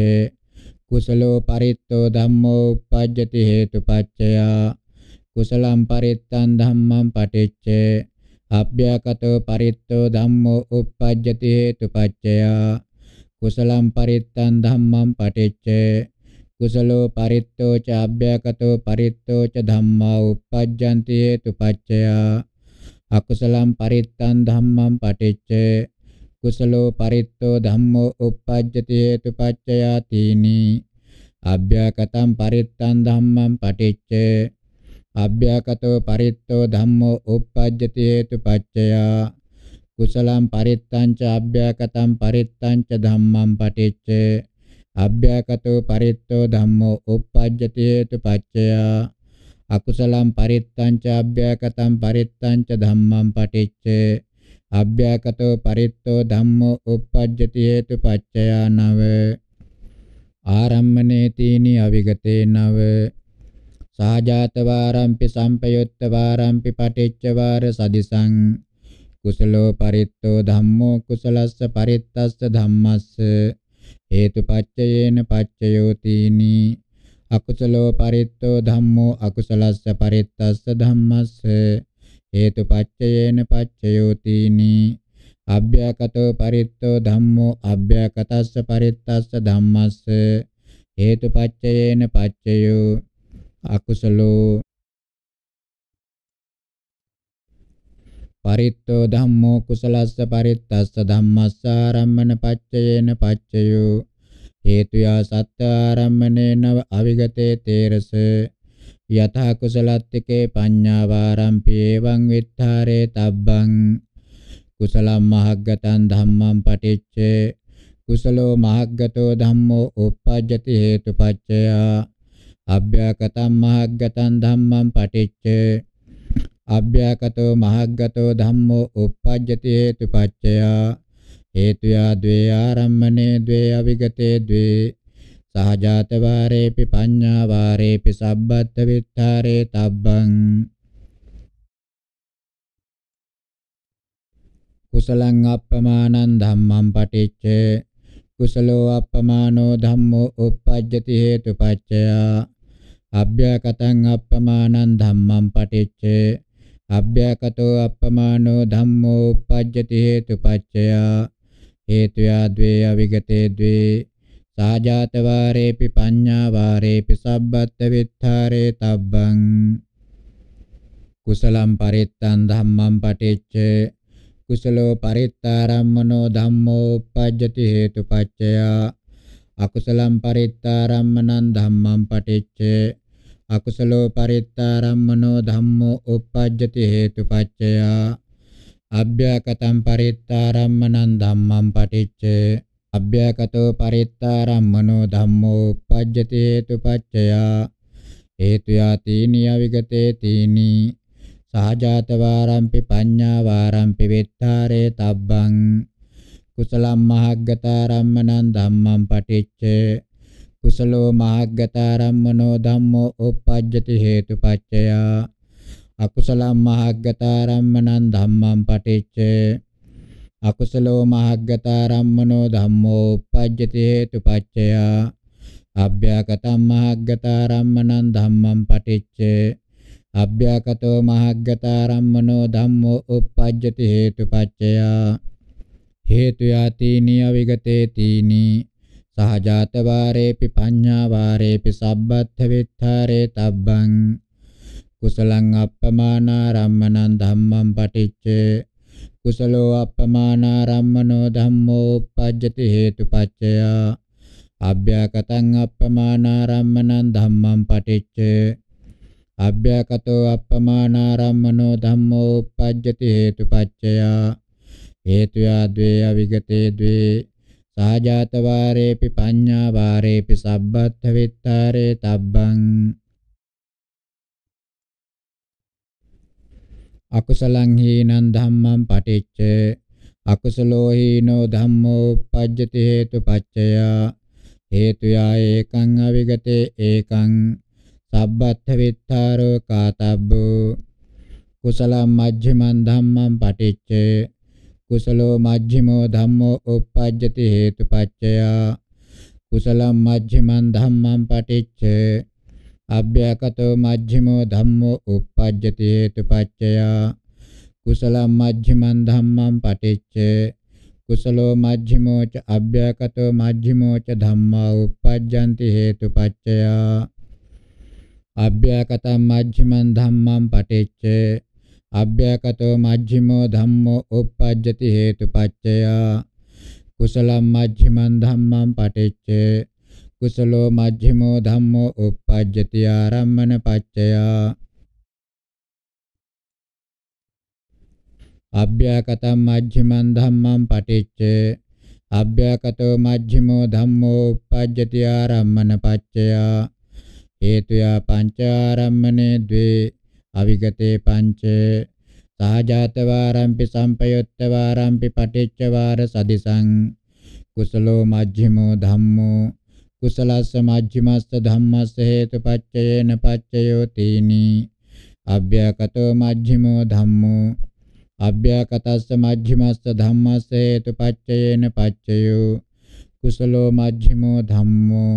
කුසලෝ පරිත්තෝ ධම්මෝ uppajjati හේතුපච්චය කුසලම් පරිත්තං ධම්මං පටිච්ච අභ්‍යකතෝ පරිත්තෝ ධම්මෝ uppajjati හේතුපච්චය කුසලම් පරිත්තං ධම්මං පටිච්ච කුසලෝ පරිත්තෝ ච අභ්‍යකතෝ පරිත්තෝ ච ධම්මා uppajjanti hetupaccaya අකුසලම් පරිත්තං ධම්මං පටිච්ච කුසලෝ පරිත්තෝ ධම්මෝ uppajjati hetupaccaya තීනි අභ්‍යකතං පරිත්තං ධම්මං පටිච්ච අභ්‍යකතෝ පරිත්තෝ ධම්මෝ uppajjati hetupaccaya කුසලං පරිත්තං ච අභ්‍යකතං පරිත්තං ච ධම්මං පටිච්ච අභ්‍යකතෝ පරිත්තෝ ධම්මෝ uppajjati hetu paccaya අකුසලං පරිත්තං ච අභ්‍යකතං පරිත්තං ච ධම්මං පටිච්ච අභ්‍යකතෝ පරිත්තෝ ධම්මෝ uppajjati hetu paccaya නව ආරම්මනේ තීනි අවිගතේ නව සහජාත වාරම්පි සම්පයුත්ත වාරම්පි පටිච්ච වාර සදිසං කුසලෝ පරිත්තෝ ධම්මෝ කුසලස්ස පරිත්තස්ස ධම්මස්ස හේතුපච්චයේන පච්චයෝතිනි අකුසලෝ පරිත්තෝ ධම්මෝ අකුසලස්ස පරිත්තස්ස ධම්මස්ස හේතුපච්චයේන පච්චයෝතිනි අභ්‍යකතෝ පරිත්තෝ ධම්මෝ අභ්‍යකතස්ස පරිත්තස්ස ධම්මස්ස හේතුපච්චයේන පච්චයෝ අකුසලෝ පරිත්තෝ ධම්මෝ කුසලස්ස පරිත්තස්ස ධම්මස්ස ආරම්මන පච්චයේන පච්චයෝ හේතුයා සත්‍ය ආරම්මනේන අවිගතේ තේරස යතහ කුසලත්තිකේ පඤ්ඤා වාරම්පි එවං විත්තරේ තබ්බං කුසලම් මහග්ගතං ධම්මං පටිච්චේ කුසලෝ මහග්ගතෝ ධම්මෝ uppajjati හේතුපච්චයා අභ්‍යකතම් මහග්ගතං ධම්මං පටිච්චේ අභ්‍යාකතෝ මහග්ගතෝ ධම්මෝ uppajjati hetupaccaya හේතුයා ද්වේ ආරම්මනේ ද්වේ අවිගතේ ද්වේ සහජාත වාරේපි පඤ්ඤා වාරේපි සබ්බත් විත්තරේ තබ්බං කුසලං අප්පමානං ධම්මං පටිච්ච කුසලෝ අප්පමානෝ ධම්මෝ uppajjati hetupaccaya අභ්‍යාකතං අප්පමානං ධම්මං පටිච්චේ අභ්‍යකතෝ අප්පමානෝ ධම්මෝ uppajjati හේතුපච්චය හේතුයා ද්වේ අවිගතේ ද්වේ සාජාත වාරේපි පඤ්ඤා වාරේපි සබ්බත් විත්තරේ තබ්බං කුසලම් පරිත්තං ධම්මං පටිච්ච කුසලෝ පරිත්තාරම්මනෝ ධම්මෝ uppajjati හේතුපච්චය අකුසලම් පරිත්තාරම්මනං ධම්මං පටිච්චේ අකුසලෝ පරිත්තාරම්මනෝ ධම්මෝ uppajjati හේතුපච්චයා අභ්‍යකතම් පරිත්තාරම්මනං ධම්මං පටිච්චේ අභ්‍යකතෝ පරිත්තාරම්මනෝ ධම්මෝ uppajjati හේතුපච්චයා හේතු යාතීනිය විගතේ තීනි සහජාත වාරම්පි පඤ්ඤා වාරම්පි විත්තාරේ තබ්බං කුසලම් මහග්ගතාරම්මනං ධම්මං පටිච්චේ කුසලෝ මහග්ගතාරම්මනෝ ධම්මෝ uppajjati හේතුපච්චය අකුසලම් මහග්ගතාරම්මනං ධම්මං පටිච්ච අකුසලෝ මහග්ගතාරම්මනෝ ධම්මෝ uppajjati හේතුපච්චය අභ්‍යකතම් මහග්ගතාරම්මනං ධම්මං පටිච්ච අභ්‍යකතෝ මහග්ගතාරම්මනෝ ධම්මෝ uppajjati හේතුපච්චය හේතු යතිනී අවිගතේ තීනී සහජාත වාරේපි පඤ්ඤා වාරේපි සබ්බත්ථ විත්තරේ තබ්බං කුසලං අප්පමානා රම්මනං ධම්මං පටිච්චේ කුසලෝ අප්පමානා රම්මනෝ ධම්මෝ uppajjati හේතුපච්චය අභ්‍යකතං අප්පමානා රම්මනං ධම්මං පටිච්චේ අභ්‍යකතෝ අප්පමානා රම්මනෝ ධම්මෝ uppajjati හේතුපච්චය හේතුයා ද්වේ අවිගතේ ද්වේ සාජාත වාරේපි පඤ්ඤා වාරේපි සබ්බත්ථ විත්තාරේ තබ්බං අකුසලං හීනං ධම්මං පටිච්ච අකුසලෝ හීනෝ ධම්මෝ uppajjati හේතුපච්චය හේතුයා ඒකං අවිගතේ ඒකං සබ්බත්ථ විත්තාරෝ කාතබ්බෝ කුසලං මජ්ක්‍ධිමං ධම්මං පටිච්චේ කුසලෝ මජ්ක්‍ධිමෝ ධම්මෝ uppajjati හේතුපච්චයා කුසලම් මජ්ක්‍ධිමං ධම්මං පටිච්ච අභ්‍යකතෝ මජ්ක්‍ධිමෝ ධම්මෝ uppajjati හේතුපච්චයා කුසලම් මජ්ක්‍ධිමං ධම්මං පටිච්ච කුසලෝ මජ්ක්‍ධිමෝ ච අභ්‍යකතෝ මජ්ක්‍ධිමෝ ච ධම්මා uppajjanti හේතුපච්චයා අභ්‍යකතම් මජ්ක්‍ධිමං ධම්මං පටිච්ච අභ්‍යකතෝ මජ්ක්‍ධිමෝ ධම්මෝ uppajjati hetupaccaya කුසලම් මජ්ක්‍ධිමං ධම්මං පටිච්චේ කුසලෝ මජ්ක්‍ධිමෝ ධම්මෝ uppajjati ආරම්මන පච්චයා අභ්‍යකතම් මජ්ක්‍ධිමං ධම්මං පටිච්චේ අභ්‍යකතෝ මජ්ක්‍ධිමෝ ධම්මෝ uppajjati ආරම්මන පච්චයා හේතුයා පංචාරම්මනේ ද්වේ අවිගතේ පංච සාජාත වාරම්පි සම්පයුත්ත වාරම්පි පටිච්ච වාර සදිසං කුසලෝ මජ්ක්‍ධිමෝ ධම්මෝ කුසලස්ස මජ්ක්‍ධිමස්ස ධම්මස්ස හේතුපච්චයේන පච්චයෝ තීනි අභ්‍යකතෝ මජ්ක්‍ධිමෝ ධම්මෝ අභ්‍යකතස්ස මජ්ක්‍ධිමස්ස ධම්මස්ස හේතුපච්චයේන පච්චයෝ කුසලෝ මජ්ක්‍ධිමෝ ධම්මෝ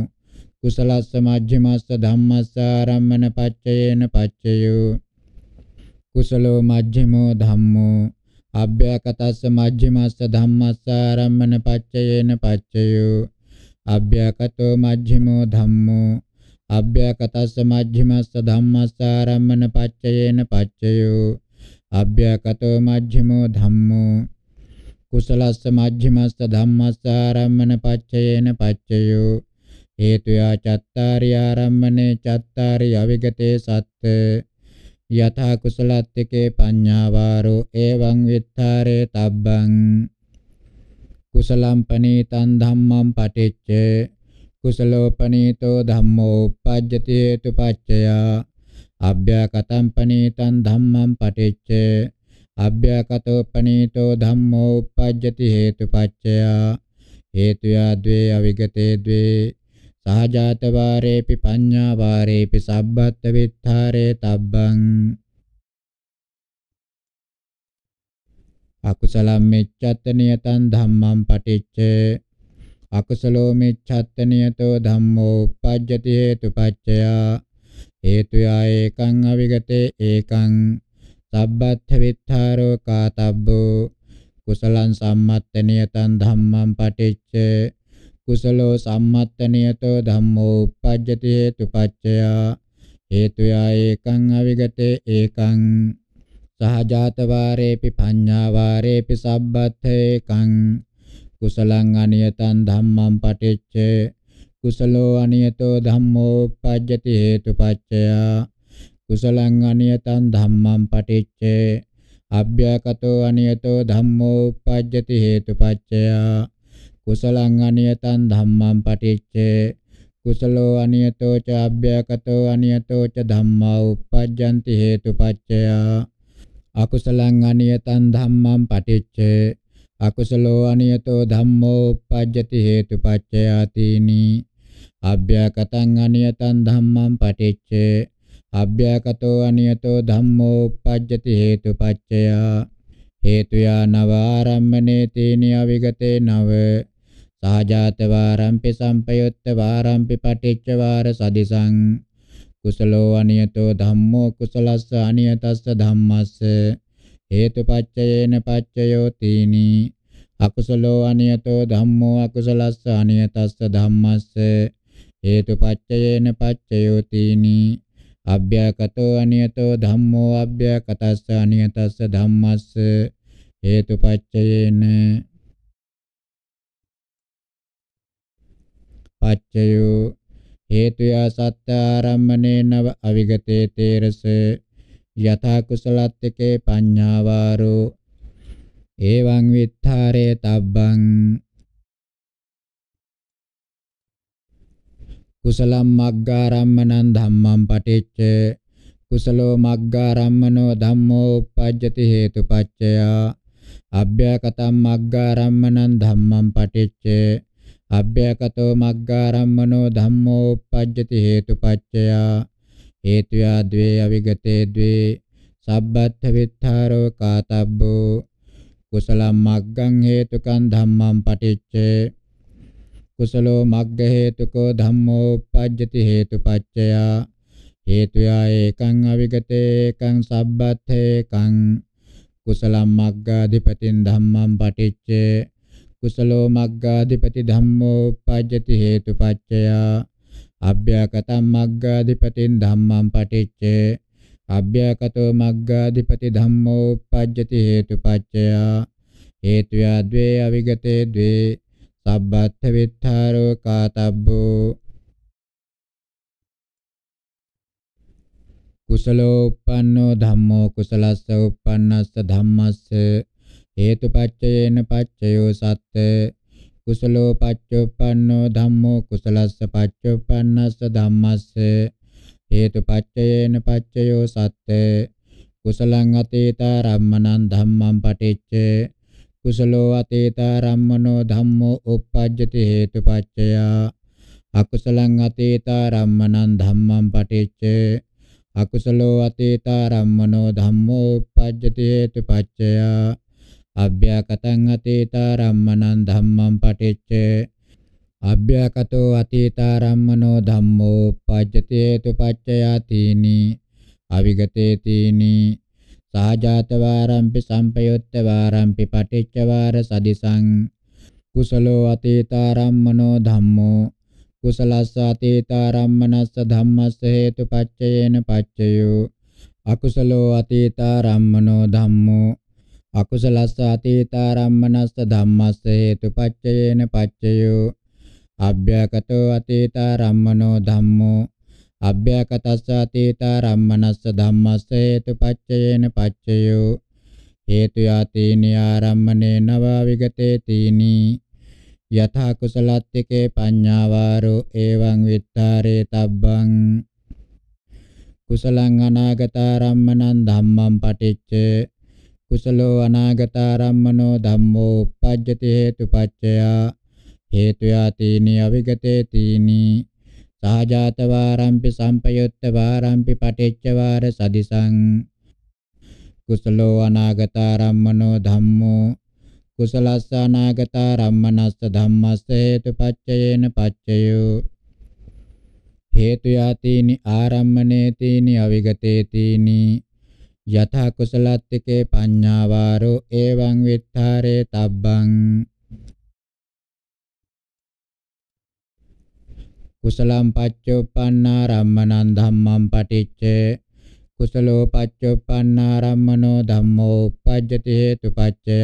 කුසලස්ස මජ්ක්‍ධිමස්ස ධම්මස්ස ආරම්මන පච්චයේන පච්චයෝ කුසලෝ මජ්ක්‍ධිමෝ ධම්මෝ අභ්‍යකටස්ස මජ්ක්‍ධිමස්ස ධම්මස්ස ආරම්මන පච්චයේන පච්චයෝ අභ්‍යකටෝ මජ්ක්‍ධිමෝ ධම්මෝ අභ්‍යකටස්ස මජ්ක්‍ධිමස්ස ධම්මස්ස ආරම්මන පච්චයේන පච්චයෝ අභ්‍යකටෝ මජ්ක්‍ධිමෝ ධම්මෝ කුසලස්ස මජ්ක්‍ධිමස්ස ධම්මස්ස ආරම්මන පච්චයේන පච්චයෝ හේතුයා චත්තාරි ආරම්මනේ චත්තාරි අවිගතේ සත්ත්‍ය යථා කුසලත්තිකේ පඤ්ඤාවාරෝ එවං විත්තරේ තබ්බං කුසලම් පනීතං ධම්මං පටිච්ච කුසලෝපනීතෝ ධම්මෝ uppajjati hetupaccaya අභ්‍යකතම් පනීතං ධම්මං පටිච්ච අභ්‍යකතෝ පනීතෝ ධම්මෝ uppajjati hetupaccaya හේතුය ද්වේ අවිගතේ ද්වේ සහජාත වාරේපි පඤ්ඤා වාරේපි සබ්බත් විත්තරේ තබ්බං අකුසලම් මෙච්ඡත් නියතං ධම්මං පටිච්ච අකුසලෝ මෙච්ඡත් නියතෝ ධම්මෝ uppajjati හේතුපච්චය හේතුය ඒකං අවිගතේ ඒකං සබ්බත් විත්තරෝ කාතබ්බෝ කුසලං සම්මත්ත නියතං ධම්මං පටිච්ච කුසලෝ සම්මත්තනියතෝ ධම්මෝ uppajjati හේතුපච්චය හේතුයා ඒකං අවිගතේ ඒකං සහජාත වාරේපි පඤ්ඤා වාරේපි සබ්බත් ඒකං කුසලං අනියතං ධම්මං පටිච්ච කුසලෝ අනියතෝ ධම්මෝ uppajjati හේතුපච්චය කුසලං අනියතං ධම්මං පටිච්ච අභ්‍යකතෝ අනියතෝ ධම්මෝ uppajjati හේතුපච්චය කුසලං අනියතං ධම්මං පටිච්ච කුසලෝ අනියතෝ ච අභ්‍යකතෝ අනියතෝ ච ධම්මා uppajjanti හේතුපච්චය අකුසලං අනියතං ධම්මං පටිච්ච අකුසලෝ අනියතෝ ධම්මෝ uppajjati හේතුපච්චයාතිනි අභ්‍යකතං අනියතං ධම්මං පටිච්ච අභ්‍යකතෝ අනියතෝ ධම්මෝ uppajjati හේතුපච්චය හේතුයා නවාරම්මනේ තේනිය විගතේ නව සහජාත වාරම්පි සම්පයුත්ත වාරම්පි පටිච්ච වාර සදිසං කුසලෝ අනියතෝ ධම්මෝ කුසලස්ස අනියතස්ස ධම්මස්ස හේතුපච්චයේන පච්චයෝ තීනි අකුසලෝ අනියතෝ ධම්මෝ අකුසලස්ස අනියතස්ස ධම්මස්ස හේතුපච්චයේන පච්චයෝ තීනි අභ්‍යකතෝ අනියතෝ ධම්මෝ අභ්‍යකතස්ස අනියතස්ස ධම්මස්ස හේතුපච්චයේන පච්චයෝ හේතුය සත්‍ය ආරම්මනේ නව අවිගතේ තේරස යථා කුසලත්තිකේ පඤ්ඤාවාරෝ එවං විත්තරේ තබ්බං කුසලම් මග්ගාරම්මනං ධම්මං පටිච්ච කුසලෝ මග්ගාරම්මනෝ ධම්මෝ uppajjati හේතුපච්චයා අභ්‍යකතම් මග්ගාරම්මනං ධම්මං පටිච්ච අභ්‍යකතෝ මග්ගාරම්මනෝ ධම්මෝ uppajjati හේතුපච්චයා හේතුයා द्वे අවිගතේ द्वे සබ්බත්ථ විත්තරෝ කාතබ්බෝ කුසලම් මග්ගං හේතුකං ධම්මං පටිච්චේ කුසලෝ මග්ග හේතුකෝ ධම්මෝ uppajjati හේතුපච්චයා හේතුයා ඒකං අවිගතේ ඒකං සබ්බත්ථ ඒකං කුසලම් මග්ගාධිපතින් ධම්මං පටිච්චේ කුසලෝ මග්ගාධිපති ධම්මෝ uppajjati හේතුපච්චයා අභ්‍යකතම් මග්ගාධිපතින් ධම්මං පටිච්චේ අභ්‍යකතෝ මග්ගාධිපති ධම්මෝ uppajjati හේතුපච්චයා හේතුය ද්වේ අවිගතේ ද්වේ සබ්බත්ථ විත්තරෝ කාතබ්බෝ කුසලෝ uppannෝ ධම්මෝ කුසලස්ස uppannassa ධම්මස්ස හේතුපච්චයේන පච්චයෝ සත්ත කුසලෝ පච්චුප්පන්නෝ ධම්මෝ කුසලස්ස පච්චුප්පන්නස්ස ධම්මස්ස හේතුපච්චයේන පච්චයෝ සත්ත කුසලං අතේතා රම්මනං ධම්මං පටිච්ච කුසලෝ අතේතා රම්මනෝ ධම්මෝ uppajjati හේතුපච්චය අකුසලං අතේතා රම්මනං ධම්මං පටිච්ච අකුසලෝ අතේතා රම්මනෝ ධම්මෝ uppajjati හේතුපච්චය අභ්‍යාකතං අතීතා රම්මනං ධම්මං පටිච්ච අභ්‍යාකතෝ අතීතා රම්මනෝ ධම්මෝ පජ්ජතේතු පච්චයාතිනි අවිගතේතිනි සහජාත වාරම්පි සම්පයුත්ත වාරම්පි පටිච්ච වාර සදිසං කුසලෝ අතීතා රම්මනෝ ධම්මෝ කුසලස්ස අතීතා රම්මනස්ස ධම්මස්ස හේතු පච්චයේන පච්චයෝ අකුසලෝ අතීතා රම්මනෝ ධම්මෝ අකුසලස්ස අතීතාරම්මනස්ස ධම්මස්ස හේතුපච්චයේන පච්චයෝ අභ්‍යකතෝ අතීතාරම්මනෝ ධම්මෝ අභ්‍යකතස්ස අතීතාරම්මනස්ස ධම්මස්ස හේතුපච්චයේන පච්චයෝ හේතු යතීනි ආරම්මනේ නව විගතේ තීනි යථා කුසලත්තිකේ පඤ්ඤාවාරෝ එවං විත්තාරේ තබ්බං කුසලං අනාගතාරම්මනං ධම්මං පටිච්චේ කුසලෝ අනාගතාරම්මනෝ ධම්මෝ uppajjati hetupaccaya හේතු යාතීනි අවිගතේ තීනි සහජාත වාරම්පි සම්පයුත්ත වාරම්පි පටිච්ච වාර සදිසං කුසලෝ අනාගතාරම්මනෝ ධම්මෝ කුසලස්ස අනාගතාරම්මනස්ස ධම්මස්ස හේතුපච්චයේන පච්චයෝ හේතු යාතීනි ආරම්මනේ තීනි අවිගතේ තීනි යථා කුසලත්තිකේ පඤ්ඤාවාරෝ එවං විත්තරේ තබ්බං කුසලම් පච්චුප්පන්නා රම්මනං ධම්මං පටිච්ච කුසලෝ පච්චුප්පන්නා රම්මනෝ ධම්මෝ uppajjati හේතුපච්චය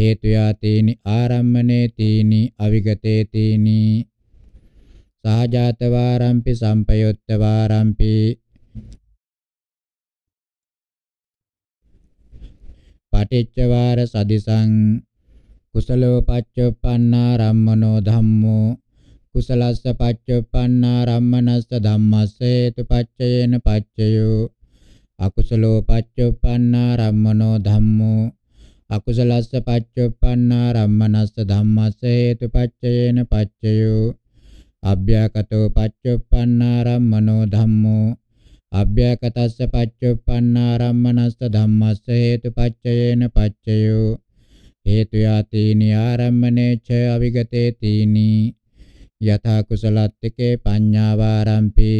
හේතු යාතේනි ආරම්මනේ තීනි අවිගතේ තීනි සහජාත වාරම්පි සම්පයුත්ත වාරම්පි පටිච්චවාර සදිසං කුසලෝ පච්චුප්පන්නා රම්මනෝ ධම්මෝ කුසලස්ස පච්චුප්පන්නා රම්මනස්ස ධම්මස්ස හේතුපච්චයේන පච්චයෝ අකුසලෝ පච්චුප්පන්නා රම්මනෝ ධම්මෝ අකුසලස්ස පච්චුප්පන්නා රම්මනස්ස ධම්මස්ස හේතුපච්චයේන පච්චයෝ අභ්‍යකතෝ පච්චුප්පන්නා රම්මනෝ ධම්මෝ අභ්‍යකතස්ස පච්චුප්පන්නාරම්මනස්ස ධම්මස්ස හේතුපච්චයේන පච්චයෝ හේතු යාතීනි ආරම්මනේච අවිගතේ තීනි යථා කුසලත්තිකේ පඤ්ඤාවාරම්පි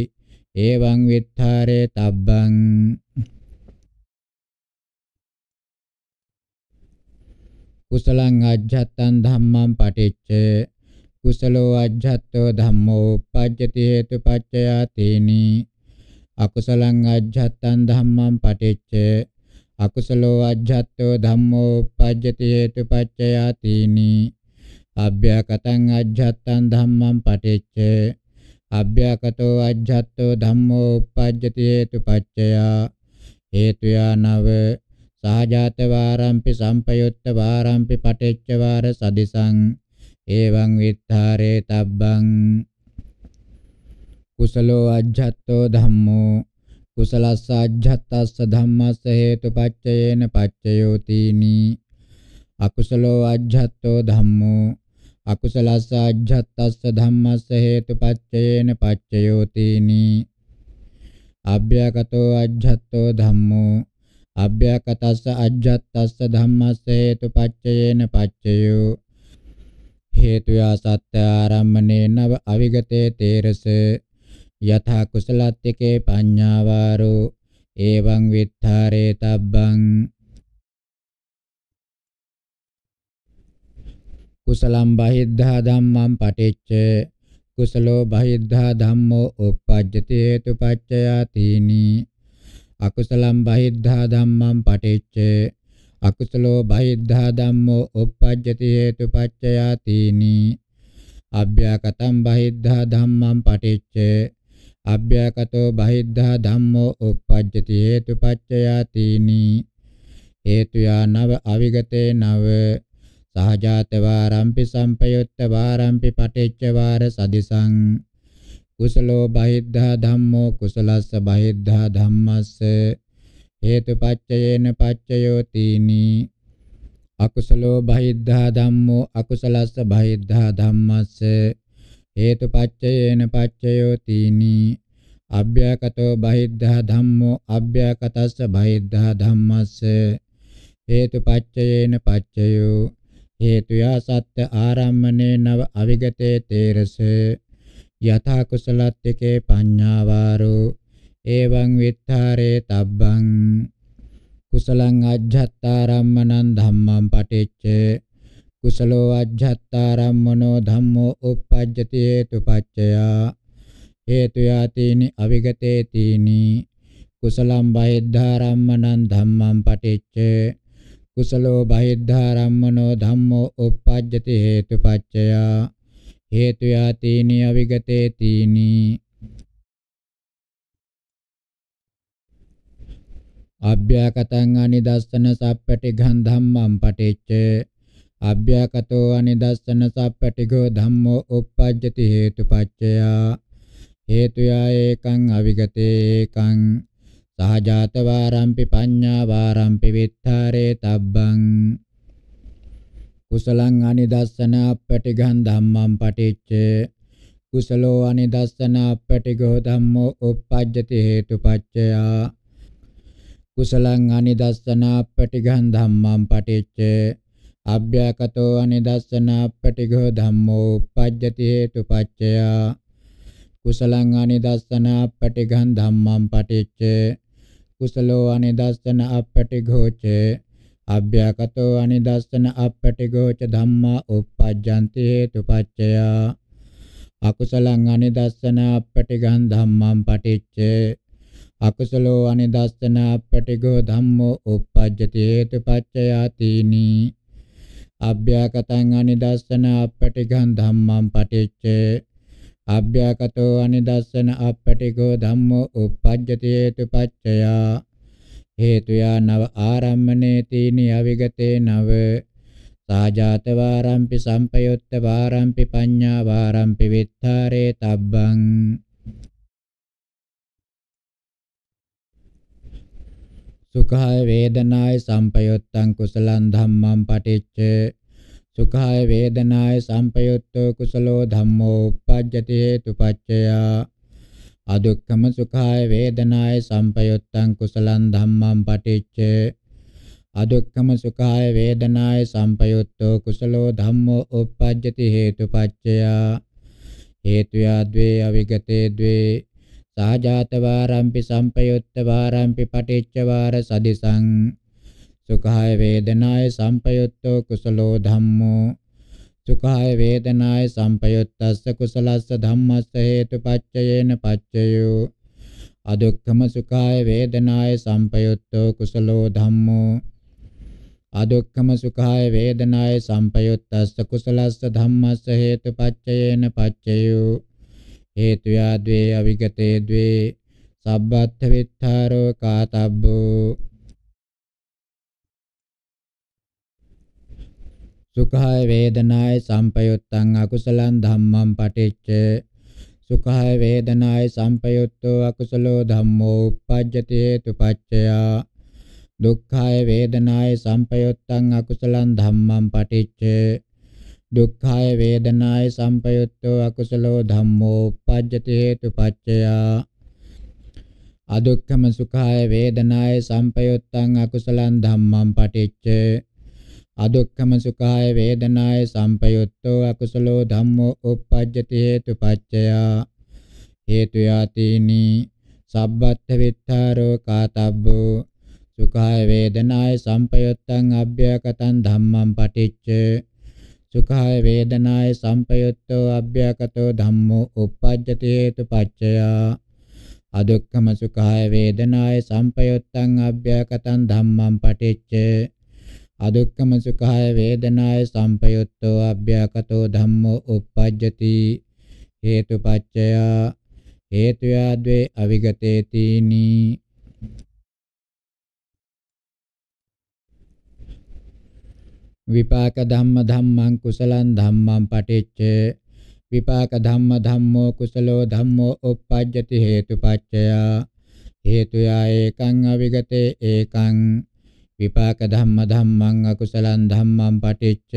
එවං විත්තරේ තබ්බං කුසලං අජ්ජත්තං ධම්මං පටිච්ච කුසලෝ අජ්ජත්තෝ ධම්මෝ උපජ්ජති හේතුපච්චයා තීනි අකුසලං අජ්ජත්තං ධම්මං පටිච්ච අකුසලෝ අජ්ජත්තෝ ධම්මෝ uppajjati හේතුපච්චයා තීනි අභ්‍යකතං අජ්ජත්තං ධම්මං පටිච්ච අභ්‍යකතෝ අජ්ජත්තෝ ධම්මෝ uppajjati හේතුපච්චයා හේතුයානව සහජාත වාරම්පි සම්පයුත්ත වාරම්පි පටිච්ච වාර සදිසං එවං විත්තරේ තබ්බං कुशलो अध्यात्तो धम्मो कुशलास्साध्यात्तस्य धम्मस्य हेतुपाच्ययेन पाच्ययोतीनि अकुशलो अध्यात्तो धम्मो अकुशलास्साध्यात्तस्य धम्मस्य हेतुपाच्ययेन पाच्ययोतीनि अव्यकतो अध्यात्तो धम्मो धम्म सहेतु धम्मस्य हेतुपाच्ययेन हेतु हेतुया सत्यारम्भने नव अविगते तेरस යථා කුසලත්තිකේ පඤ්ඤාවාරෝ එවං විත්තරේ තබ්බං කුසලම් බහිද්ධා ධම්මං පටිච්ච කුසලෝ බහිද්ධා ධම්මෝ uppajjati hetupaccaya tini අකුසලම් බහිද්ධා ධම්මං පටිච්ච අකුසලෝ බහිද්ධා ධම්මෝ uppajjati hetupaccaya tini අභ්‍යකතම් බහිද්ධා ධම්මං පටිච්ච අභ්‍යකතෝ බහිද්ධා ධම්මෝ uppajjati හේතුපච්චයා තීනි හේතු යා නව අවිගතේ නව සහජාත වාරම්පි සම්පයුත්ත වාරම්පි පටිච්ච වාර සදිසං කුසලෝ බහිද්ධා ධම්මෝ කුසලස්ස බහිද්ධා ධම්මස්ස හේතුපච්චයේන පච්චයෝ තීනි අකුසලෝ බහිද්ධා ධම්මෝ අකුසලස්ස බහිද්ධා ධම්මස්ස හේතු පච්චයේන පච්චයෝතිනි අභ්‍යකතෝ බහිද්ධා ධම්මෝ අභ්‍යකතස්ස බහිද්ධා ධම්මස්ස හේතු පච්චයේන පච්චයෝ හේතු යා සත්‍ය ආරම්මනේ නව අවිගතේ තේරස යථා කුසලත්තිකේ පඤ්ඤාවාරෝ එවං විත්තරේ තබ්බං කුසලං අජ්ජත්තාරම්මනං ධම්මං පටිච්චේ කුසලෝ අජ්ජත්තාරම්මනෝ ධම්මෝ uppajjati hetupaccaya හේතු යාතේනි අවිගතේතේනි කුසලම් බහිද්ධාරම්මනං ධම්මං පටිච්ච කුසලෝ බහිද්ධාරම්මනෝ ධම්මෝ uppajjati hetupaccaya හේතු යාතේනි අවිගතේතේනි අභ්‍යකතං අනිදස්සන සප්පටි ගන්ධම්මං පටිච්ච අභ්‍යකතෝ අනිදස්සන සප්පටිගෝ ධම්මෝ uppajjati හේතුපච්චය හේතුයා ඒකං අවිගතේ ඒකං සහජාත වාරම්පි පඤ්ඤා වාරම්පි විත්තරේ තබ්බං කුසලං අනිදස්සන අපටිගං ධම්මං පටිච්ච කුසලෝ අනිදස්සන අපටිගෝ ධම්මෝ uppajjati හේතුපච්චය කුසලං අනිදස්සන අපටිගං ධම්මං පටිච්ච අභ්‍යකතෝ අනිදස්සනා පටිඝෝ ධම්මෝ uppajjati හේතුපච්චය කුසලං අනිදස්සනා පටිඝං ධම්මං පටිච්ච කුසලෝ අනිදස්සන අපටිඝෝච අභ්‍යකතෝ අනිදස්සන අපටිඝෝච ධම්මා uppajjanti හේතුපච්චය අකුසලං අනිදස්සන අපටිඝං ධම්මං පටිච්ච අකුසලෝ අනිදස්සන අපටිඝෝ ධම්මෝ uppajjati හේතුපච්චයා තීනී අභ්‍යාකතං අනිදස්සන අපටිඝං ධම්මං පටිච්චේ අභ්‍යාකතෝ අනිදස්සන අපටිඝෝ ධම්මෝ uppajjati hetupaccaya හේතුයා නව ආරම්මනේ තීනි අවිගතේ නව සාජාත වාරම්පි සම්පයොත්ත වාරම්පි පඤ්ඤා වාරම්පි විත්තරේ තබ්බං සුඛාය වේදනාය සම්පයුත්තං කුසලං ධම්මං පටිච්ච සුඛාය වේදනාය සම්පයුත්තෝ කුසලෝ ධම්මෝ uppajjati hetupaccaya අදුක්කම සුඛාය වේදනාය සම්පයුත්තං කුසලං ධම්මං පටිච්ච අදුක්කම සුඛාය වේදනාය සම්පයුත්තෝ කුසලෝ ධම්මෝ uppajjati hetupaccaya හේතුයා ද්වේ අවිගතේ ද්වේ සාජාත වාරම්පි සම්පයුත්ත වාරම්පි පටිච්ච වාර සදිසං සුඛාය වේදනාය සම්පයුත්තෝ කුසලෝ ධම්මෝ සුඛාය වේදනාය සම්පයුත්තස්ස කුසලස්ස ධම්මස්ස හේතුපච්චයේන පච්චයෝ අදුක්ඛම සුඛාය වේදනාය සම්පයුත්තෝ කුසලෝ ධම්මෝ අදුක්ඛම සුඛාය වේදනාය සම්පයුත්තස්ස කුසලස්ස ධම්මස්ස හේතුපච්චයේන පච්චයෝ හේතු යාද්වේ අවිගතේ ද්වේ සබ්බත්ථ විත්තරෝ කාතබ්බෝ සුඛාය වේදනාය සම්පයුත්තං අකුසලං ධම්මං පටිච්ච සුඛාය වේදනාය සම්පයුත්තෝ අකුසලෝ ධම්මෝ uppajjati hetupaccaya දුක්ඛාය වේදනාය සම්පයුත්තං අකුසලං ධම්මං පටිච්ච දුක්ඛාය වේදනාය සම්පයුත්තෝ අකුසලෝ ධම්මෝ uppajjati hetupaccaya අදුක්ඛම සුඛාය වේදනාය සම්පයුත්තං අකුසලං ධම්මං පටිච්ච අදුක්ඛම සුඛාය වේදනාය සම්පයුත්තෝ අකුසලෝ ධම්මෝ uppajjati hetupaccaya හේතු යාතිනි සබ්බත්ථ විත්තරෝ කාතබ්බෝ සුඛාය වේදනාය සම්පයුත්තං අභ්‍යකතං ධම්මං පටිච්ච සුඛාය වේදනාය සම්පයුත්තෝ අභ්‍යකටෝ ධම්මෝ uppajjati hetu paccaya අදුක්ඛම සුඛාය වේදනාය සම්පයුත්තං අභ්‍යකටං ධම්මං පටිච්ච අදුක්ඛම සුඛාය වේදනාය සම්පයුත්තෝ අභ්‍යකටෝ ධම්මෝ uppajjati hetu paccaya හේතුයද්වේ අවිගතේතිනී විපාක ධම්ම ධම්මං කුසලං ධම්මං පටිච්ච විපාක ධම්ම ධම්මෝ කුසලෝ ධම්මෝ uppajjati හේතුපච්චය හේතුයා ඒකං අවිගතේ ඒකං විපාක ධම්ම ධම්මං අකුසලං ධම්මං පටිච්ච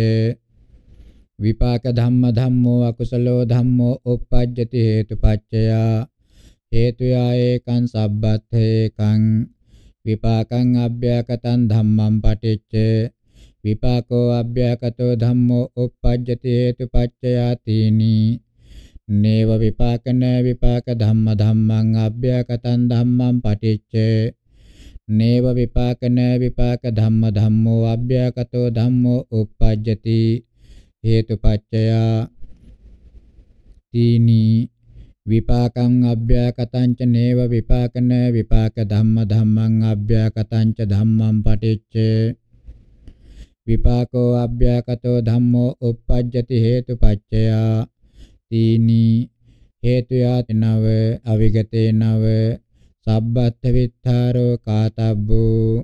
විපාක ධම්ම ධම්මෝ අකුසලෝ ධම්මෝ uppajjati හේතුපච්චය හේතුයා ඒකං සබ්බත් හේකං විපාකං අභ්‍යකතං ධම්මං පටිච්ච විපාකෝ අභ්‍යකතෝ ධම්මෝ uppajjati hetupaccayatini නේව විපාකන විපාක ධම්ම ධම්මං අභ්‍යකතං ධම්මං පටිච්ච නේව විපාකන විපාක ධම්ම ධම්මෝ අභ්‍යකතෝ ධම්මෝ uppajjati හේතුපච්චයා තීනි විපාකං අභ්‍යකතංච නේව විපාකන විපාක ධම්ම ධම්මං අභ්‍යකතංච ධම්මං පටිච්ච විපාකෝ අභ්‍යකතෝ ධම්මෝ uppajjati හේතුපච්චය තීනි හේතු යාති නව අවිගතේ නව සබ්බත් විත්තරෝ කාතබ්බෝ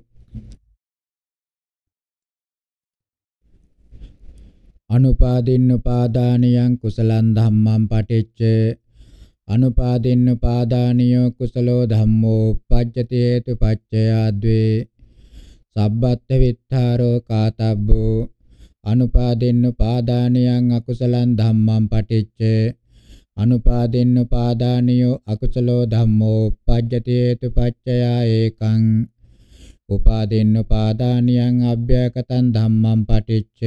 අනුපාදින්නුපාදානියං කුසලං ධම්මං පටිච්ච අනුපාදින්නුපාදානියෝ කුසලෝ ධම්මෝ uppajjati හේතුපච්චය ද්වේ සබ්බත්ත විත්තාරෝ කාතබ්බෝ අනුපාදෙන්නුපාදානියං අකුසලං ධම්මං පටිච්ච අනුපාදෙන්නුපාදානියෝ අකුසලෝ ධම්මෝ uppajjati hetu paccaya ekang උපාදෙන්නුපාදානියං අභ්‍යකතං ධම්මං පටිච්ච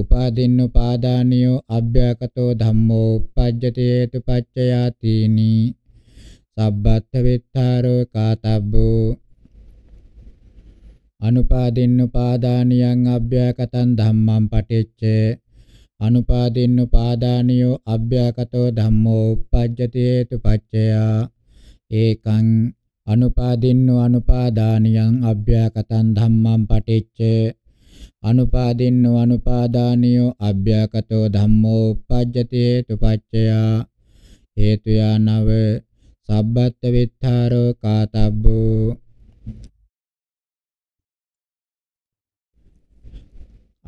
උපාදින්නුපාදානියෝ අභ්‍යකතෝ ධම්මෝ uppajjati hetu paccaya tini සබ්බත්ත විත්තාරෝ කාතබ්බෝ අනුපාදින්නුපාදානියං අභ්‍යකතං ධම්මං පටිච්චේ අනුපාදින්නුපාදානියෝ අභ්‍යකතෝ ධම්මෝ uppajjati hetupaccaya ඒකං අනුපාදින්නු අනුපාදානියං අභ්‍යකතං ධම්මං පටිච්චේ අනුපාදින්නු අනුපාදානියෝ අභ්‍යකතෝ ධම්මෝ uppajjati hetupaccaya හේතු යනව සබ්බත් විත්තරෝ කාතබ්බෝ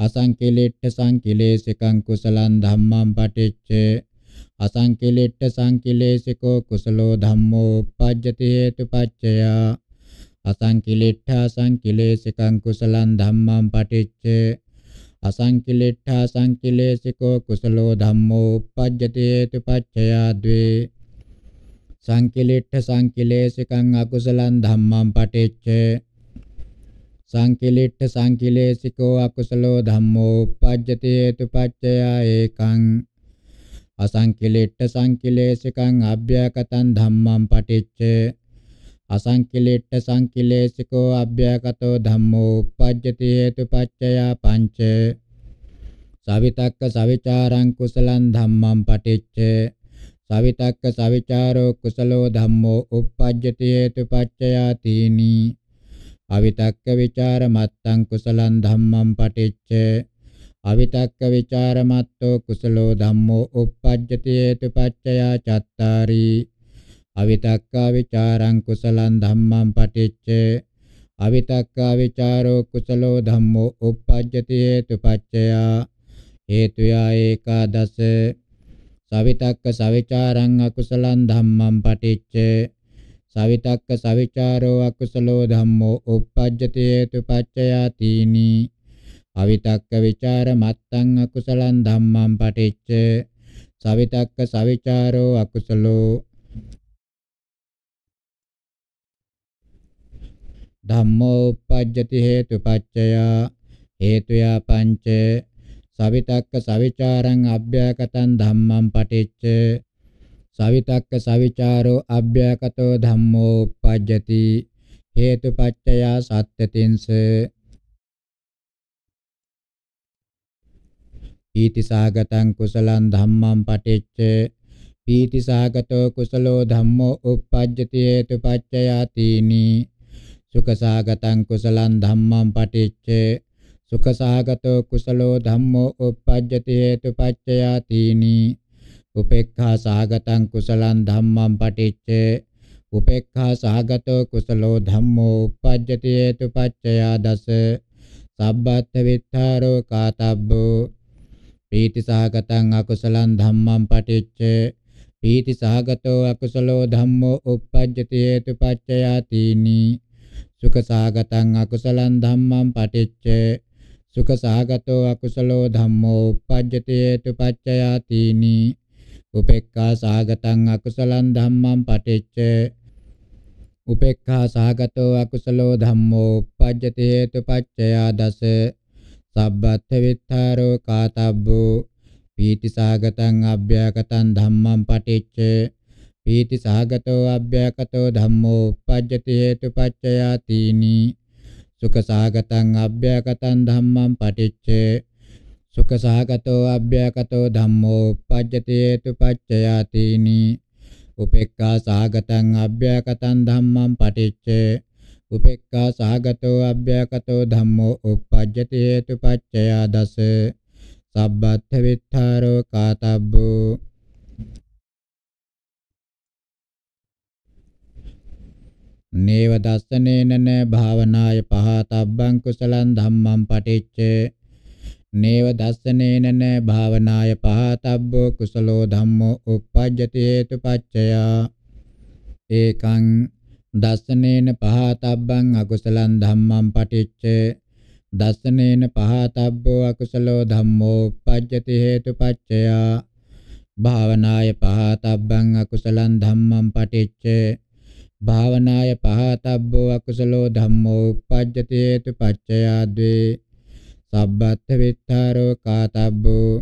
අසංකේලෙට්ඨ සංකලේශකං කුසලං ධම්මං පටිච්චේ අසංකලෙට්ට සංකලේශිකෝ කුසලෝ ධම්මෝ uppajjati hetupaccaya අසංකලෙට්ඨා සංකලේශිකං කුසලං ධම්මං පටිච්ච අසංකලෙට්ඨා සංකලේශිකෝ කුසලෝ ධම්මෝ uppajjati hetupaccaya ද්වේ සංකලෙට්ඨ සංකලේශිකං අකුසලං ධම්මං පටිච්ච සංකිලිට්ඨ සංකිලේසිකෝ අකුසලෝ ධම්මෝ uppajjati hetupaccaya ekang අසංකිලිට්ඨ සංකිලේසිකං අභ්‍යකතං ධම්මං පටිච්ච අසංකිලිට්ඨ සංකිලේසිකෝ අභ්‍යකතෝ ධම්මෝ uppajjati hetupaccaya පංච සවිතක්ක සවිචාරං කුසලං ධම්මං පටිච්ච සවිතක්ක සවිචාරෝ කුසලෝ ධම්මෝ uppajjati hetupaccaya තීනී අවිතක්ක ਵਿਚාර මත්තං කුසලං ධම්මං පටිච්ච අවිතක්ක ਵਿਚාර මත්තෝ කුසලෝ ධම්මෝ uppajjati හේතුපච්චයා චත්තාරි අවිතක්කා ਵਿਚාරං කුසලං ධම්මං පටිච්ච අවිතක්කා ਵਿਚාරෝ කුසලෝ ධම්මෝ uppajjati හේතුපච්චයා හේතුයා ඒකාදස සවිතක්ක සවිචාරං අකුසලං ධම්මං පටිච්ච සවිතක්ක සවිචාරෝ අකුසලෝ ධම්මෝ uppajjati hetu paccayatini අවිතක්ක විචාර මත්තං අකුසලං ධම්මං පටිච්ච සවිතක්ක සවිචාරෝ අකුසලෝ ධම්මෝ uppajjati hetu paccaya හේතුයා පංච සවිතක්ක සවිචාරං අභ්‍යාකතං ධම්මං පටිච්ච සවිතක්ක සවිචාරෝ අභ්‍යකතෝ ධම්මෝ උපජ්ජති හේතුපච්චය සත්‍යතින්ස පීතිසහගතං කුසලං ධම්මං පටිච්ච පීතිසහගතෝ කුසලෝ ධම්මෝ උප්පජ්ජති හේතුපච්චය තීනි සුඛසහගතං කුසලං ධම්මං පටිච්ච සුඛසහගතෝ කුසලෝ ධම්මෝ උප්පජ්ජති හේතුපච්චය තීනි උපේක්ඛා සහගතං කුසලං ධම්මං පටිච්ච උපේක්ඛා සහගතෝ කුසලෝ ධම්මෝ uppajjati hetupaccaya දස සබ්බත් විත්තරෝ කාතබ්බෝ පීති සහගතං අකුසලං ධම්මං පටිච්ච පීති සහගතෝ අකුසලෝ ධම්මෝ uppajjati hetupaccaya තීනි සුඛ සහගතං අකුසලං ධම්මං පටිච්ච සුඛ සහගතෝ අකුසලෝ ධම්මෝ uppajjati hetupaccaya තීනි උපේක්ඛා සහගතං අකුසලං ධම්මං පටිච්ච උපේක්ඛා සහගතෝ අකුසලෝ ධම්මෝ පජ්ජති හේතුපච්චය දස සබ්බත්ථ විත්තරෝ කාතබ්බෝ පීති සහගතං අභ්‍යකතං ධම්මං පටිච්ච පීති සහගතෝ අභ්‍යකතෝ ධම්මෝ පජ්ජති හේතුපච්චය තීනි සුඛ සහගතං අභ්‍යකතං ධම්මං පටිච්ච සුඛ සහගතෝ අභ්‍යගතෝ ධම්මෝ uppajjati hetu paccayatini උපේක්ඛා සහගතං අභ්‍යගතං ධම්මං පටිච්චේ උපේක්ඛා සහගතෝ අභ්‍යගතෝ ධම්මෝ uppajjati hetu paccaya දස සබ්බත්ථ විත්තරෝ කාතබ්බෝ නේව දස්සනේනන භාවනාය පහතබ්බං කුසලං ධම්මං පටිච්චේ නේව දස්සනේනන භාවනාය පහතබ්බෝ කුසලෝ ධම්මෝ uppajjati hetupaccaya ඒකං දස්සනේන පහතබ්බං අකුසලං ධම්මං පටිච්ච දස්සනේන පහතබ්බෝ අකුසලෝ ධම්මෝ uppajjati hetupaccaya භාවනාය පහතබ්බං අකුසලං ධම්මං පටිච්ච භාවනාය පහතබ්බෝ අකුසලෝ ධම්මෝ uppajjati hetupaccaya ද්වේ සබ්බත් විත්තාරෝ කාතබ්බෝ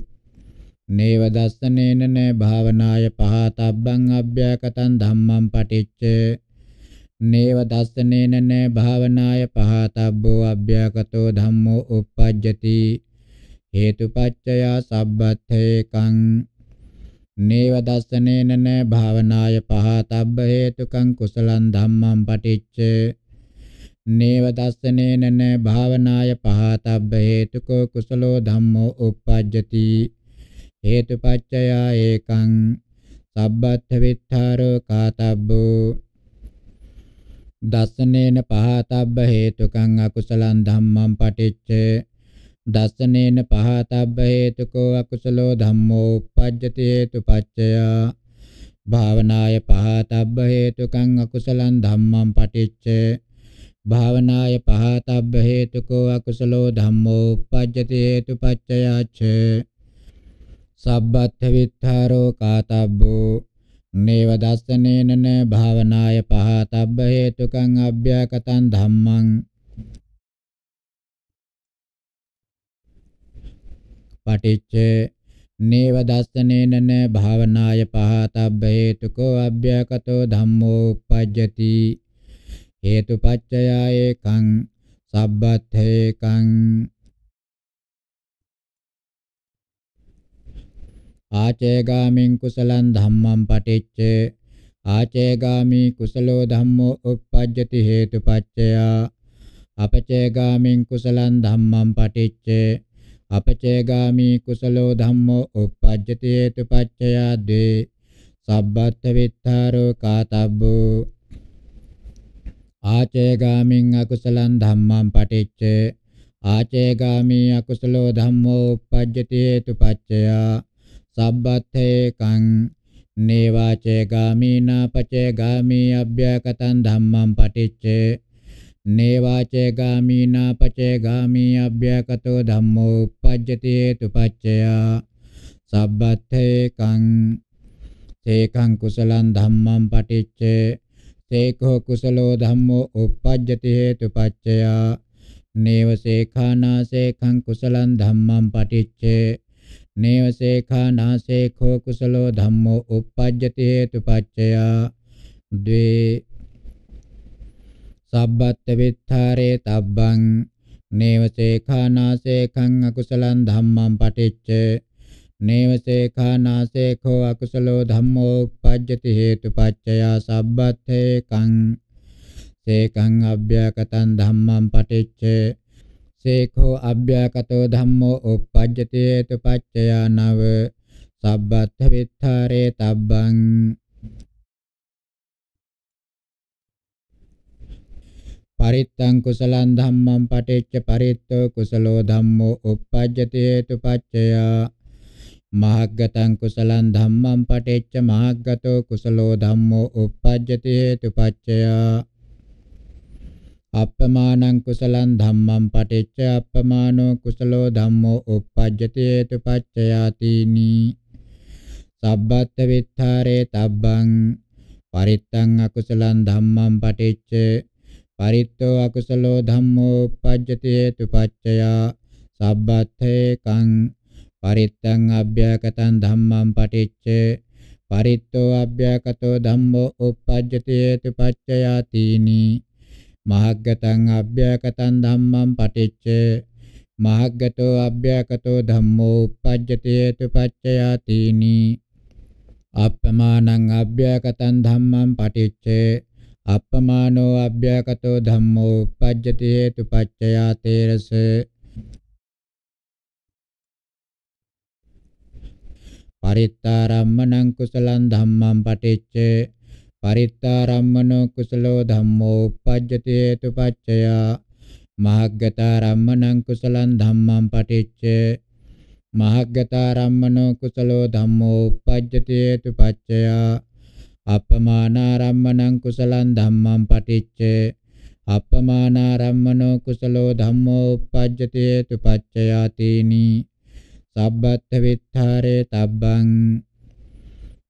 නේව දස්සනේන න භාවනාය පහතබ්බං අභ්‍යකතං ධම්මං පටිච්ච නේව දස්සනේන න භාවනාය පහතබ්බෝ අභ්‍යකතෝ ධම්මෝ uppajjati හේතුපච්චය සබ්බත්තේකං නේව දස්සනේන න භාවනාය පහතබ්බ හේතුකං කුසලං ධම්මං පටිච්ච නේව දස්සනේනන භාවනාය පහතබ්බ හේතුකෝ කුසලෝ ධම්මෝ uppajjati හේතුපච්චය ඒකං සබ්බත්ථ විත්තරෝ කාතබ්බෝ දස්සනේන පහතබ්බ හේතුකං අකුසලං ධම්මං පටිච්ච දස්සනේන පහතබ්බ හේතුකෝ අකුසලෝ ධම්මෝ uppajjati හේතුපච්චය භාවනාය පහතබ්බ හේතුකං අකුසලං ධම්මං පටිච්ච භාවනාය පහතබ්බ හේතුකෝ අකුසලෝ ධම්මෝ uppajjati හේතුපච්චයාච්ච සබ්බත්ථ විත්තරෝ කාතබ්බෝ නේව දස්සනේනන භාවනාය පහතබ්බ හේතුකං අභ්‍යකතං ධම්මං පටිච්ච නේව දස්සනේනන භාවනාය පහතබ්බ හේතුකෝ අභ්‍යකතෝ ධම්මෝ uppajjati හේතුපච්චයා ඒකං සබ්බත්ථේකං ආචේගාමින් කුසලං ධම්මං පටිච්ච ආචේගාමි කුසලෝ ධම්මෝ uppajjati හේතුපච්චයා අපචේගාමින් කුසලං ධම්මං පටිච්ච අපචේගාමි කුසලෝ ධම්මෝ uppajjati හේතුපච්චයා දේ සබ්බත්ථ විත්තරෝ කාතබ්බෝ ආචේගාමින් අකුසලං ධම්මං පටිච්ච ආචේගාමී අකුසලෝ ධම්මෝ uppajjati hetupaccaya sabbathekං නේවාචේගාමී නාපචේගාමී අභ්‍යකතං ධම්මං පටිච්ච නේවාචේගාමී නාපචේගාමී අභ්‍යකතෝ ධම්මෝ uppajjati hetupaccaya sabbathekං තේකං කුසලං ධම්මං පටිච්චේ සේකෝ කුසලෝ ධම්මෝ uppajjati hetupaccaya නේව සේඛානා සේඛං කුසලං ධම්මං පටිච්චේ නේව සේඛානා සේඛෝ කුසලෝ ධම්මෝ uppajjati hetupaccaya ද්වේ සබ්බත් විත්තරේ තබ්බං නේව සේඛානා සේඛං අකුසලං ධම්මං පටිච්චේ නේවසේඛා නාසේඛෝ අකුසලෝ ධම්මෝ උප්පජ්ජති හේතුපච්චයා සබ්බත්තේකං සේකං අභ්‍යකතං ධම්මං පටිච්ච සේඛෝ අභ්‍යකතෝ ධම්මෝ උප්පජ්ජති හේතුපච්චයා නව සබ්බත්ථ විත්තරේ තබ්බං පරිත්තං කුසලං ධම්මං පටිච්ච පරිත්තෝ කුසලෝ ධම්මෝ උප්පජ්ජති හේතුපච්චයා මහග්ගතං කුසලං ධම්මං පටිච්ච මහග්ගතෝ කුසලෝ ධම්මෝ uppajjati හේතුපච්චය අප්පමානං කුසලං ධම්මං පටිච්ච අප්පමානෝ කුසලෝ ධම්මෝ uppajjati හේතුපච්චයාතිනි සබ්බත් විත්තරේ තබ්බං පරිත්තං අකුසලං ධම්මං පටිච්ච පරිත්තෝ අකුසලෝ ධම්මෝ uppajjati හේතුපච්චයා සබ්බත්තේකං පරිත්තං අභ්‍යකතං ධම්මං පටිච්ච පරිත්තෝ අභ්‍යකතෝ ධම්මෝ uppajjati hetu paccayatini මහග්ගතං අභ්‍යකතං ධම්මං පටිච්ච මහග්ගතෝ අභ්‍යකතෝ ධම්මෝ uppajjati hetu paccayatini අප්පමානං අභ්‍යකතං ධම්මං පටිච්ච අප්පමානෝ අභ්‍යකතෝ ධම්මෝ uppajjati hetu paccaya terasa පරිත්තාරම්මනං කුසලං ධම්මං පටිච්ච පරිත්තාරම්මනෝ කුසලෝ ධම්මෝ uppajjati hetupaccaya මහග්ගතාරම්මනං කුසලං ධම්මං පටිච්ච මහග්ගතාරම්මනෝ කුසලෝ ධම්මෝ uppajjati hetupaccaya අපමානාරම්මනං කුසලං ධම්මං පටිච්ච අපමානාරම්මනෝ කුසලෝ ධම්මෝ uppajjati hetupaccaya තීනී සබ්බත්ත විත්තරේ තබ්බං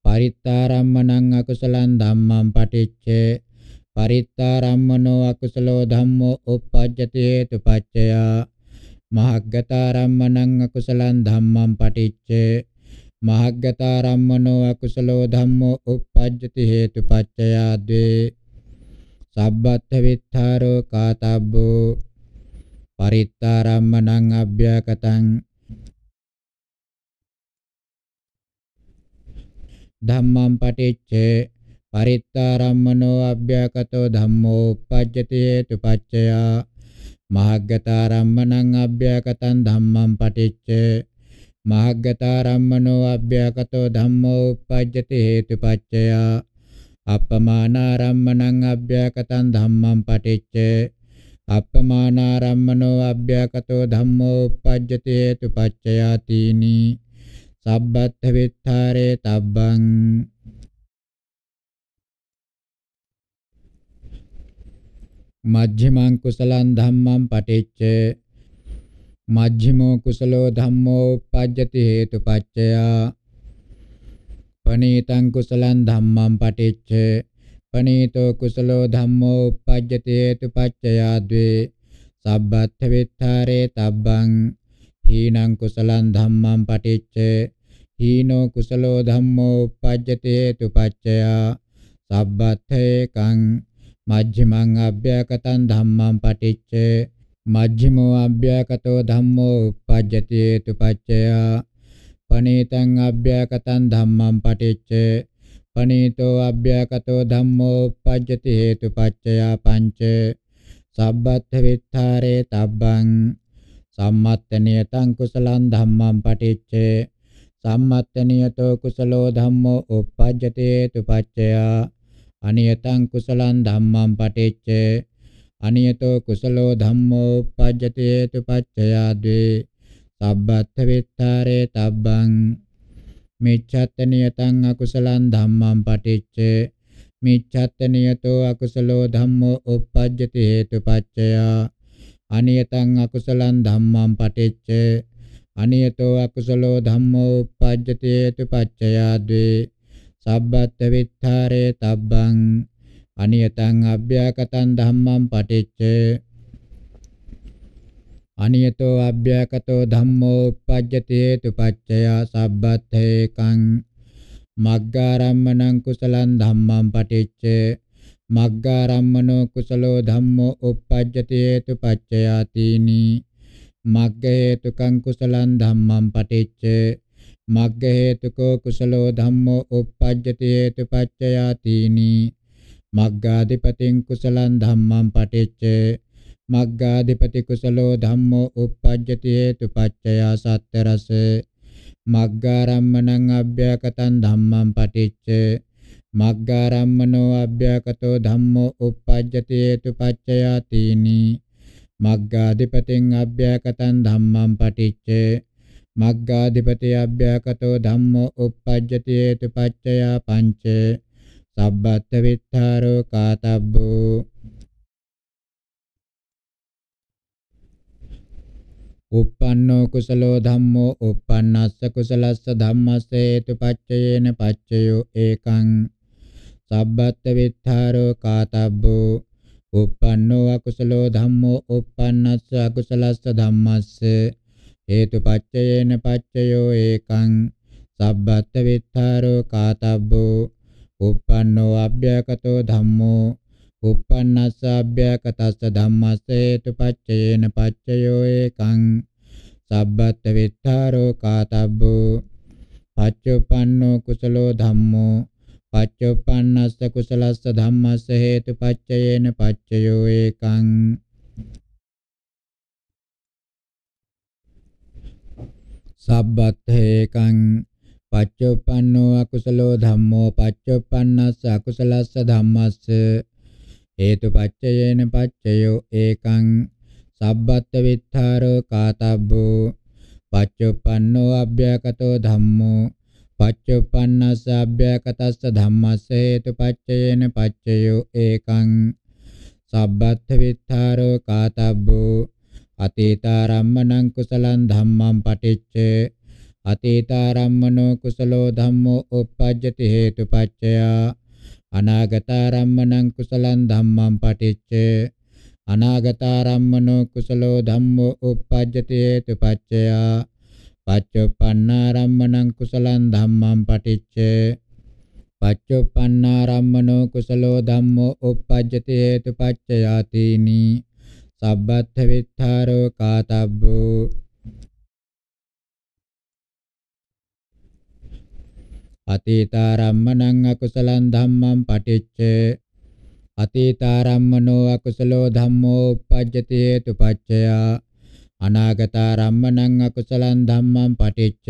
පරිත්තාරම්මණං අකුසලං ධම්මං පටිච්ච පරිත්තාරම්මනෝ අකුසලෝ ධම්මෝ uppajjati hetupaccaya මහග්ගතාරම්මණං අකුසලං ධම්මං පටිච්ච මහග්ගතාරම්මනෝ අකුසලෝ ධම්මෝ uppajjati hetupaccaya ද්වේ සබ්බත්ත විත්තරෝ කාතබ්බෝ පරිත්තාරම්මණං අභ්‍යකතං ධම්මං පටිච්ච පරිත්තාරම්මනෝ අභ්‍යකතෝ ධම්මෝ uppajjati hetupaccaya මහග්ගතාරම්මනං අභ්‍යකතං ධම්මං පටිච්ච මහග්ගතාරම්මනෝ අභ්‍යකතෝ ධම්මෝ uppajjati hetupaccaya අප්පමානාරම්මනං අභ්‍යකතං ධම්මං පටිච්ච අප්පමානාරම්මනෝ අභ්‍යකතෝ ධම්මෝ uppajjati hetupaccaya තීනී තබ්බත් විත්තරේ තබ්බං මජ්ක්‍ධිමං කුසලං ධම්මං පටිච්ච මජ්ක්‍ධිමෝ කුසලෝ ධම්මෝ උපජ්ජති හේතුපච්චය පනීතං කුසලං ධම්මං පටිච්ච පනීතෝ කුසලෝ ධම්මෝ උපජ්ජති හේතුපච්චය ද්වේ සබ්බත් විත්තරේ තබ්බං හීනං කුසලං ධම්මං පටිච්ච හීනෝ කුසලෝ ධම්මෝ uppajjate hetu paccaya sabbathekang මජ්ක්‍ධිමං අභ්‍යකතං ධම්මං පටිච්ච මජ්ක්‍ධිමෝ අභ්‍යකතෝ ධම්මෝ uppajjate hetu paccaya පනීතං අභ්‍යකතං ධම්මං පටිච්ච පනීතෝ අභ්‍යකතෝ ධම්මෝ uppajjate hetu paccaya පංච සබ්බත් විත්තරේ තබ්බං සම්මත්තනියතං කුසලං ධම්මං පටිච්චේ සම්මත්තනියතෝ කුසලෝ ධම්මෝ uppajjate tupacchaya අනියතං කුසලං ධම්මං පටිච්ච අනියතෝ කුසලෝ ධම්මෝ uppajjate tupacchaya ද්වේ සබ්බත්ථ විත්තරේ තබ්බං මිච්ඡත්තනියතං අකුසලං ධම්මං පටිච්ච මිච්ඡත්තනියතෝ අකුසලෝ ධම්මෝ uppajjate tupacchaya අනියතං අකුසලං ධම්මං පටිච්ච අනියතෝ අකුසලෝ ධම්මෝ uppajjati hetu paccayadve sabbata vittare tabbang අනියතං අභ්‍යකතං ධම්මං පටිච්ච අනියතෝ අභ්‍යකතෝ ධම්මෝ uppajjati hetu paccaya sabbathekang මග්ගාරම්මණං කුසලං ධම්මං පටිච්ච මග්ගාරම්මනෝ කුසලෝ ධම්මෝ uppajjati hetu paccayatini මග්ගේතුකං කුසලං ධම්මං පටිච්ච මග්ගේතුකෝ කුසලෝ ධම්මෝ uppajjati hetupaccaya tini මග්ගාධිපතිං කුසලං ධම්මං පටිච්ච මග්ගාධිපති කුසලෝ ධම්මෝ uppajjati hetupaccaya sattarasa මග්ගාරම්මණං අභ්‍යකතං ධම්මං පටිච්ච මග්ගාරම්මනෝ අභ්‍යකතෝ ධම්මෝ uppajjati hetupaccaya tini මග්ගාධිපතින් අභ්‍යකතං ධම්මං පටිච්ච මග්ගාධිපති අභ්‍යකතෝ ධම්මෝ uppajjati hetupaccaya පංච සබ්බත් විත්තරෝ කාතබ්බෝ uppannō kusalo dhammo uppannassa kusalassa dhammassa hetupaccayena paccayo ekaṃ sabbatta vittharo kātabbo uppannō akusalo dhammo uppannassa akusalassa ධම්මස්ස හේතුපච්චයේන පච්චයෝ ඒකං සබ්බත් විත්තරෝ කාතබ්බෝ uppannō අභ්‍යකතෝ ධම්මෝ uppannassa අභ්‍යකතස්ස ධම්මස්ස හේතුපච්චයේන පච්චයෝ ඒකං සබ්බත් විත්තරෝ කාතබ්බෝ පච්චුප්පන්නෝ කුසලෝ ධම්මෝ පච්චුප්පන්නස්ස කුසලස්ස ධම්මස්ස හේතුපච්චයේන පච්චයෝ ඒකං සබ්බත් හේකං පච්චුප්පන්නෝ අකුසලෝ ධම්මෝ පච්චුප්පන්නස්ස අකුසලස්ස ධම්මස්ස හේතුපච්චයේන පච්චයෝ ඒකං සබ්බත් විත්තරෝ කාතබ්බෝ පච්චුප්පන්නෝ අභ්‍යකතෝ ධම්මෝ පච්චුප්පන්නස්ස අභ්‍යකටස්ස ධම්මස්ස හේතුපච්චයේන පච්චයෝ ඒකං සබ්බත්ථ විත්තරෝ කාතබ්බෝ අතීතාරම්මණං කුසලං ධම්මං පටිච්ච අතීතාරම්මනෝ කුසලෝ ධම්මෝ uppajjati හේතුපච්චය අනාගතාරම්මණං කුසලං ධම්මං පටිච්ච අනාගතාරම්මනෝ කුසලෝ ධම්මෝ uppajjati හේතුපච්චය පච්චුප්පන්නාරම්මණං කුසලං ධම්මං පටිච්ච පච්චුප්පන්නාරම්මනෝ කුසලෝ ධම්මෝ uppajjati හේතුපච්චයාතිනි සබ්බත්ථ විත්තරෝ කාතබ්බෝ අතීතාරම්මණං අකුසලං ධම්මං පටිච්ච අතීතාරම්මනෝ අකුසලෝ ධම්මෝ uppajjati හේතුපච්චයා අනාගතාරම්මනං අකුසලං ධම්මං පටිච්ච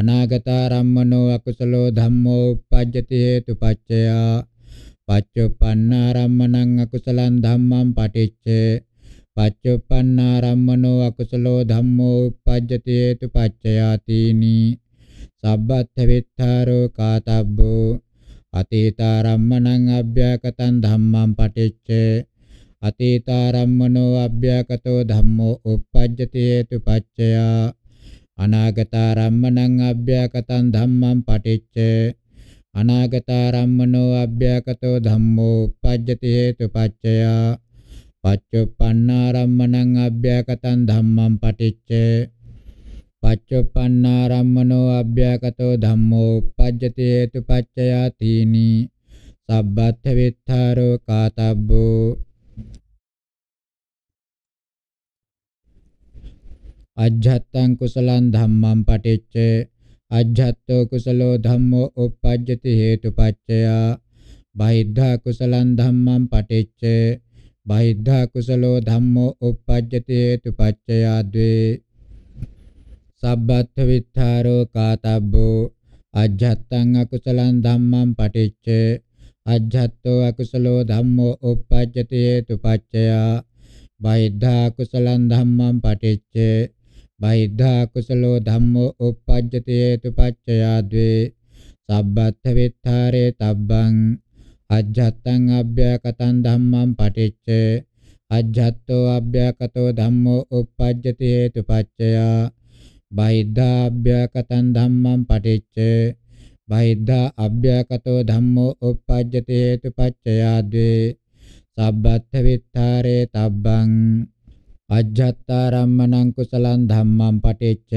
අනාගතාරම්මනෝ අකුසලෝ ධම්මෝ uppajjati hetupaccaya පච්චුප්පන්නාරම්මනං අකුසලං ධම්මං පටිච්ච පච්චුප්පන්නාරම්මනෝ අකුසලෝ ධම්මෝ uppajjati hetupaccayatini සබ්බත්ථ විත්තරෝ කාතබ්බෝ අතීතාරම්මනං අභ්‍යකතං ධම්මං පටිච්චේ අතීතාරම්මනෝ අභ්‍යකතෝ ධම්මෝ uppajjati hetupaccaya අනාගතාරම්මනං අභ්‍යකතං ධම්මං පටිච්ච අනාගතාරම්මනෝ අභ්‍යකතෝ ධම්මෝ uppajjati hetupaccaya පච්චුප්පන්නාරම්මනං අභ්‍යකතං ධම්මං පටිච්ච පච්චුප්පන්නාරම්මනෝ අභ්‍යකතෝ ධම්මෝ uppajjati hetupaccaya තීනි සබ්බත්ථ විත්තරෝ කාතබ්බෝ අජ්ජත්තං කුසලං ධම්මං පටිච්ච අජ්ජත්තෝ කුසලෝ ධම්මෝ uppajjati හේතුපච්චයා බහිද්ධා කුසලං ධම්මං පටිච්ච බහිද්ධා කුසලෝ ධම්මෝ uppajjati හේතුපච්චයා ද්වේ සබ්බත්ථ විත්තරෝ කාතබ්බෝ අජ්ජත්තං අකුසලං ධම්මං පටිච්ච අජ්ජත්තෝ අකුසලෝ ධම්මෝ uppajjati හේතුපච්චයා බයිද්ධා කුසලං ධම්මං පටිච්ච බහිද්ධා කුසලෝ ධම්මෝ uppajjati hetupaccaya dve sabbatta vittare tabbang ajjattang abbhyakatan dhammam paticce ajjatto abbhyakato dhammo uppajjati hetupaccaya බහිද්ධා අභ්‍යකතං ධම්මං පටිච්ච බහිද්ධා අභ්‍යකතෝ ධම්මෝ uppajjate hetu paccaya dve sabbatta vittare tabbang අජ්ජත්තා රම්මනං කුසලං ධම්මං පටිච්ච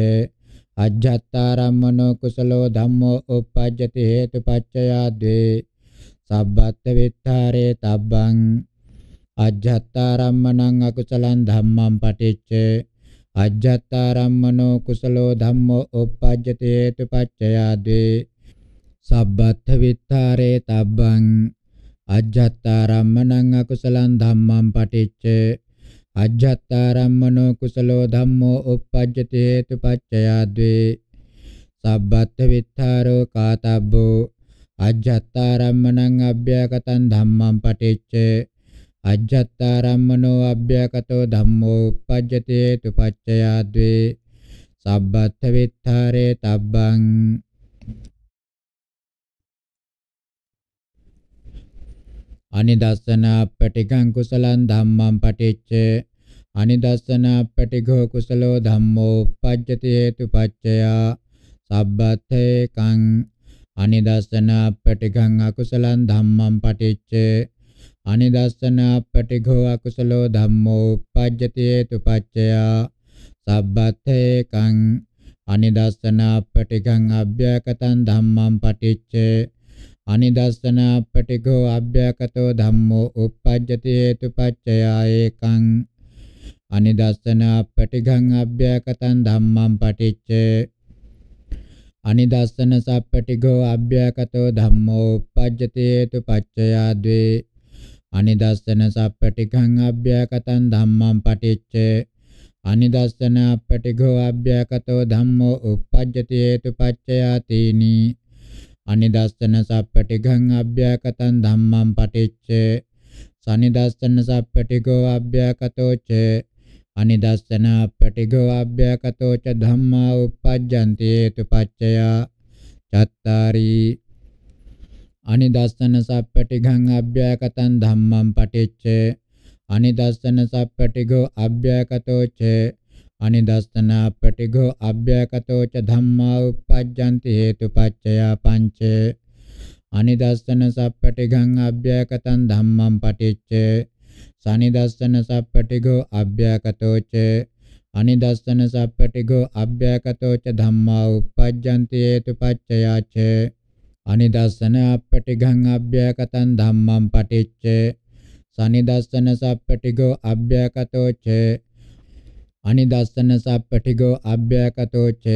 අජ්ජත්තා රම්මනෝ කුසලෝ ධම්මෝ uppajjati හේතුපච්චයා ද්වේ සබ්බත් විත්තරේ තබ්බං අජ්ජත්තා රම්මනං අකුසලං ධම්මං පටිච්ච අජ්ජත්තාරම්මනෝ කුසලෝ ධම්මෝ uppajjati හේතුපච්චයා ද්වේ සබ්බත්ථ විත්තරේ තබ්බං අජ්ජත්තාරම්මනං අකුසලං ධම්මං පටිච්ච අජ්ජත්තාරම්මනෝ කුසලෝ ධම්මෝ uppajjati hetupaccaya dve sabbatta vittaro katabbo අජ්ජත්තාරම්මනං අභ්‍යකතං ධම්මං පටිච්ච අජ්ජත්තාරම්මනෝ අභ්‍යකතෝ ධම්මෝ uppajjati hetupaccaya dve sabbatta vittare tabbang අනිදස්සනා පටිගං කුසලං ධම්මං පටිච්ච අනිදස්සනා පටිඝෝ කුසලෝ ධම්මෝ පජ්ජති හේතුපච්චය සබ්බතේකං අනිදස්සනා පටිඝං අකුසලං ධම්මං පටිච්ච අනිදස්සනා පටිඝෝ අකුසලෝ ධම්මෝ පජ්ජති හේතුපච්චය සබ්බතේකං අනිදස්සනා පටිඝං අභ්‍යකතං ධම්මං පටිච්ච අනිදස්සන පටිඝෝ අභ්‍යකතෝ ධම්මෝ uppajjati hetupaccaya ekam අනිදස්සන පටිඝං අභ්‍යකතං ධම්මං පටිච්ච අනිදස්සන සප්පටිඝෝ අභ්‍යකතෝ ධම්මෝ uppajjati hetupaccaya dve අනිදස්සන සප්පටිඝං අභ්‍යකතං ධම්මං පටිච්ච අනිදස්සන පටිඝෝ අභ්‍යකතෝ ධම්මෝ uppajjati hetupaccaya tini අනිදස්සන සප්පටිඝං අභ්‍යකතං ධම්මං පටිච්ච සනිදස්සන සප්පටිඝෝ අභ්‍යකතෝ ච අනිදස්සන අපටිඝෝ අභ්‍යකතෝ ච ධම්මා uppajjanti hetupaccaya චත්තාරි අනිදස්සන සප්පටිඝං අභ්‍යකතං ධම්මං පටිච්ච අනිදස්සන සප්පටිඝෝ අභ්‍යකතෝ ච අනිදස්සනා පටිඝෝ අභ්‍යයකතෝ ච ධම්මා uppajjanti හේතුපච්චයා පංච අනිදස්සන සප්පටිඝං අභ්‍යයකතං ධම්මං පටිච්ච සනිදස්සන සප්පටිඝෝ අභ්‍යයකතෝ ච අනිදස්සන සප්පටිඝෝ අභ්‍යයකතෝ ච ධම්මා uppajjanti හේතුපච්චයා ච අනිදස්සන අපටිඝං අභ්‍යයකතං ධම්මං පටිච්ච සනිදස්සන සප්පටිඝෝ අභ්‍යයකතෝ ච අනිදස්සන සප්පටිගෝ අභ්‍යකතෝ ච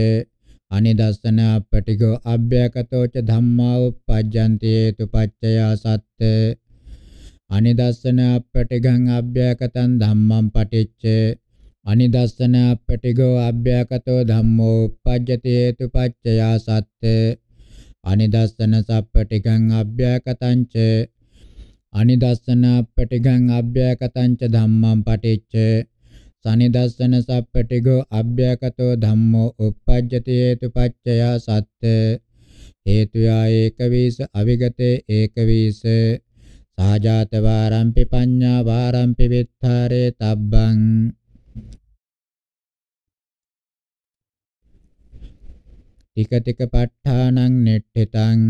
අනිදස්සන අපටිගෝ අභ්‍යකතෝ ච ධම්මා උපජ්ජන්ති හේතුපච්චය සත්‍ය අනිදස්සන අපටිගං අභ්‍යකතං ධම්මං පටිච්ච අනිදස්සන අපටිගෝ අභ්‍යකතෝ ධම්මෝ උපජ්ජති හේතුපච්චය සත්‍ය අනිදස්සන සප්පටිගං අභ්‍යකතං ච අනිදස්සන අපටිගං අභ්‍යකතං ච ධම්මං පටිච්ච සනිදස්සන සප්පටිගෝ අභ්‍යකතෝ ධම්මෝ uppajjati hetupaccaya satte හේතුයා ඒකවීස අවිගතේ ඒකවීස සාජාත වාරම්පි පඤ්ඤා වාරම්පි විත්තරේ තබ්බං ටික ටික ප ဋ ාණං නෙට්ඨිතං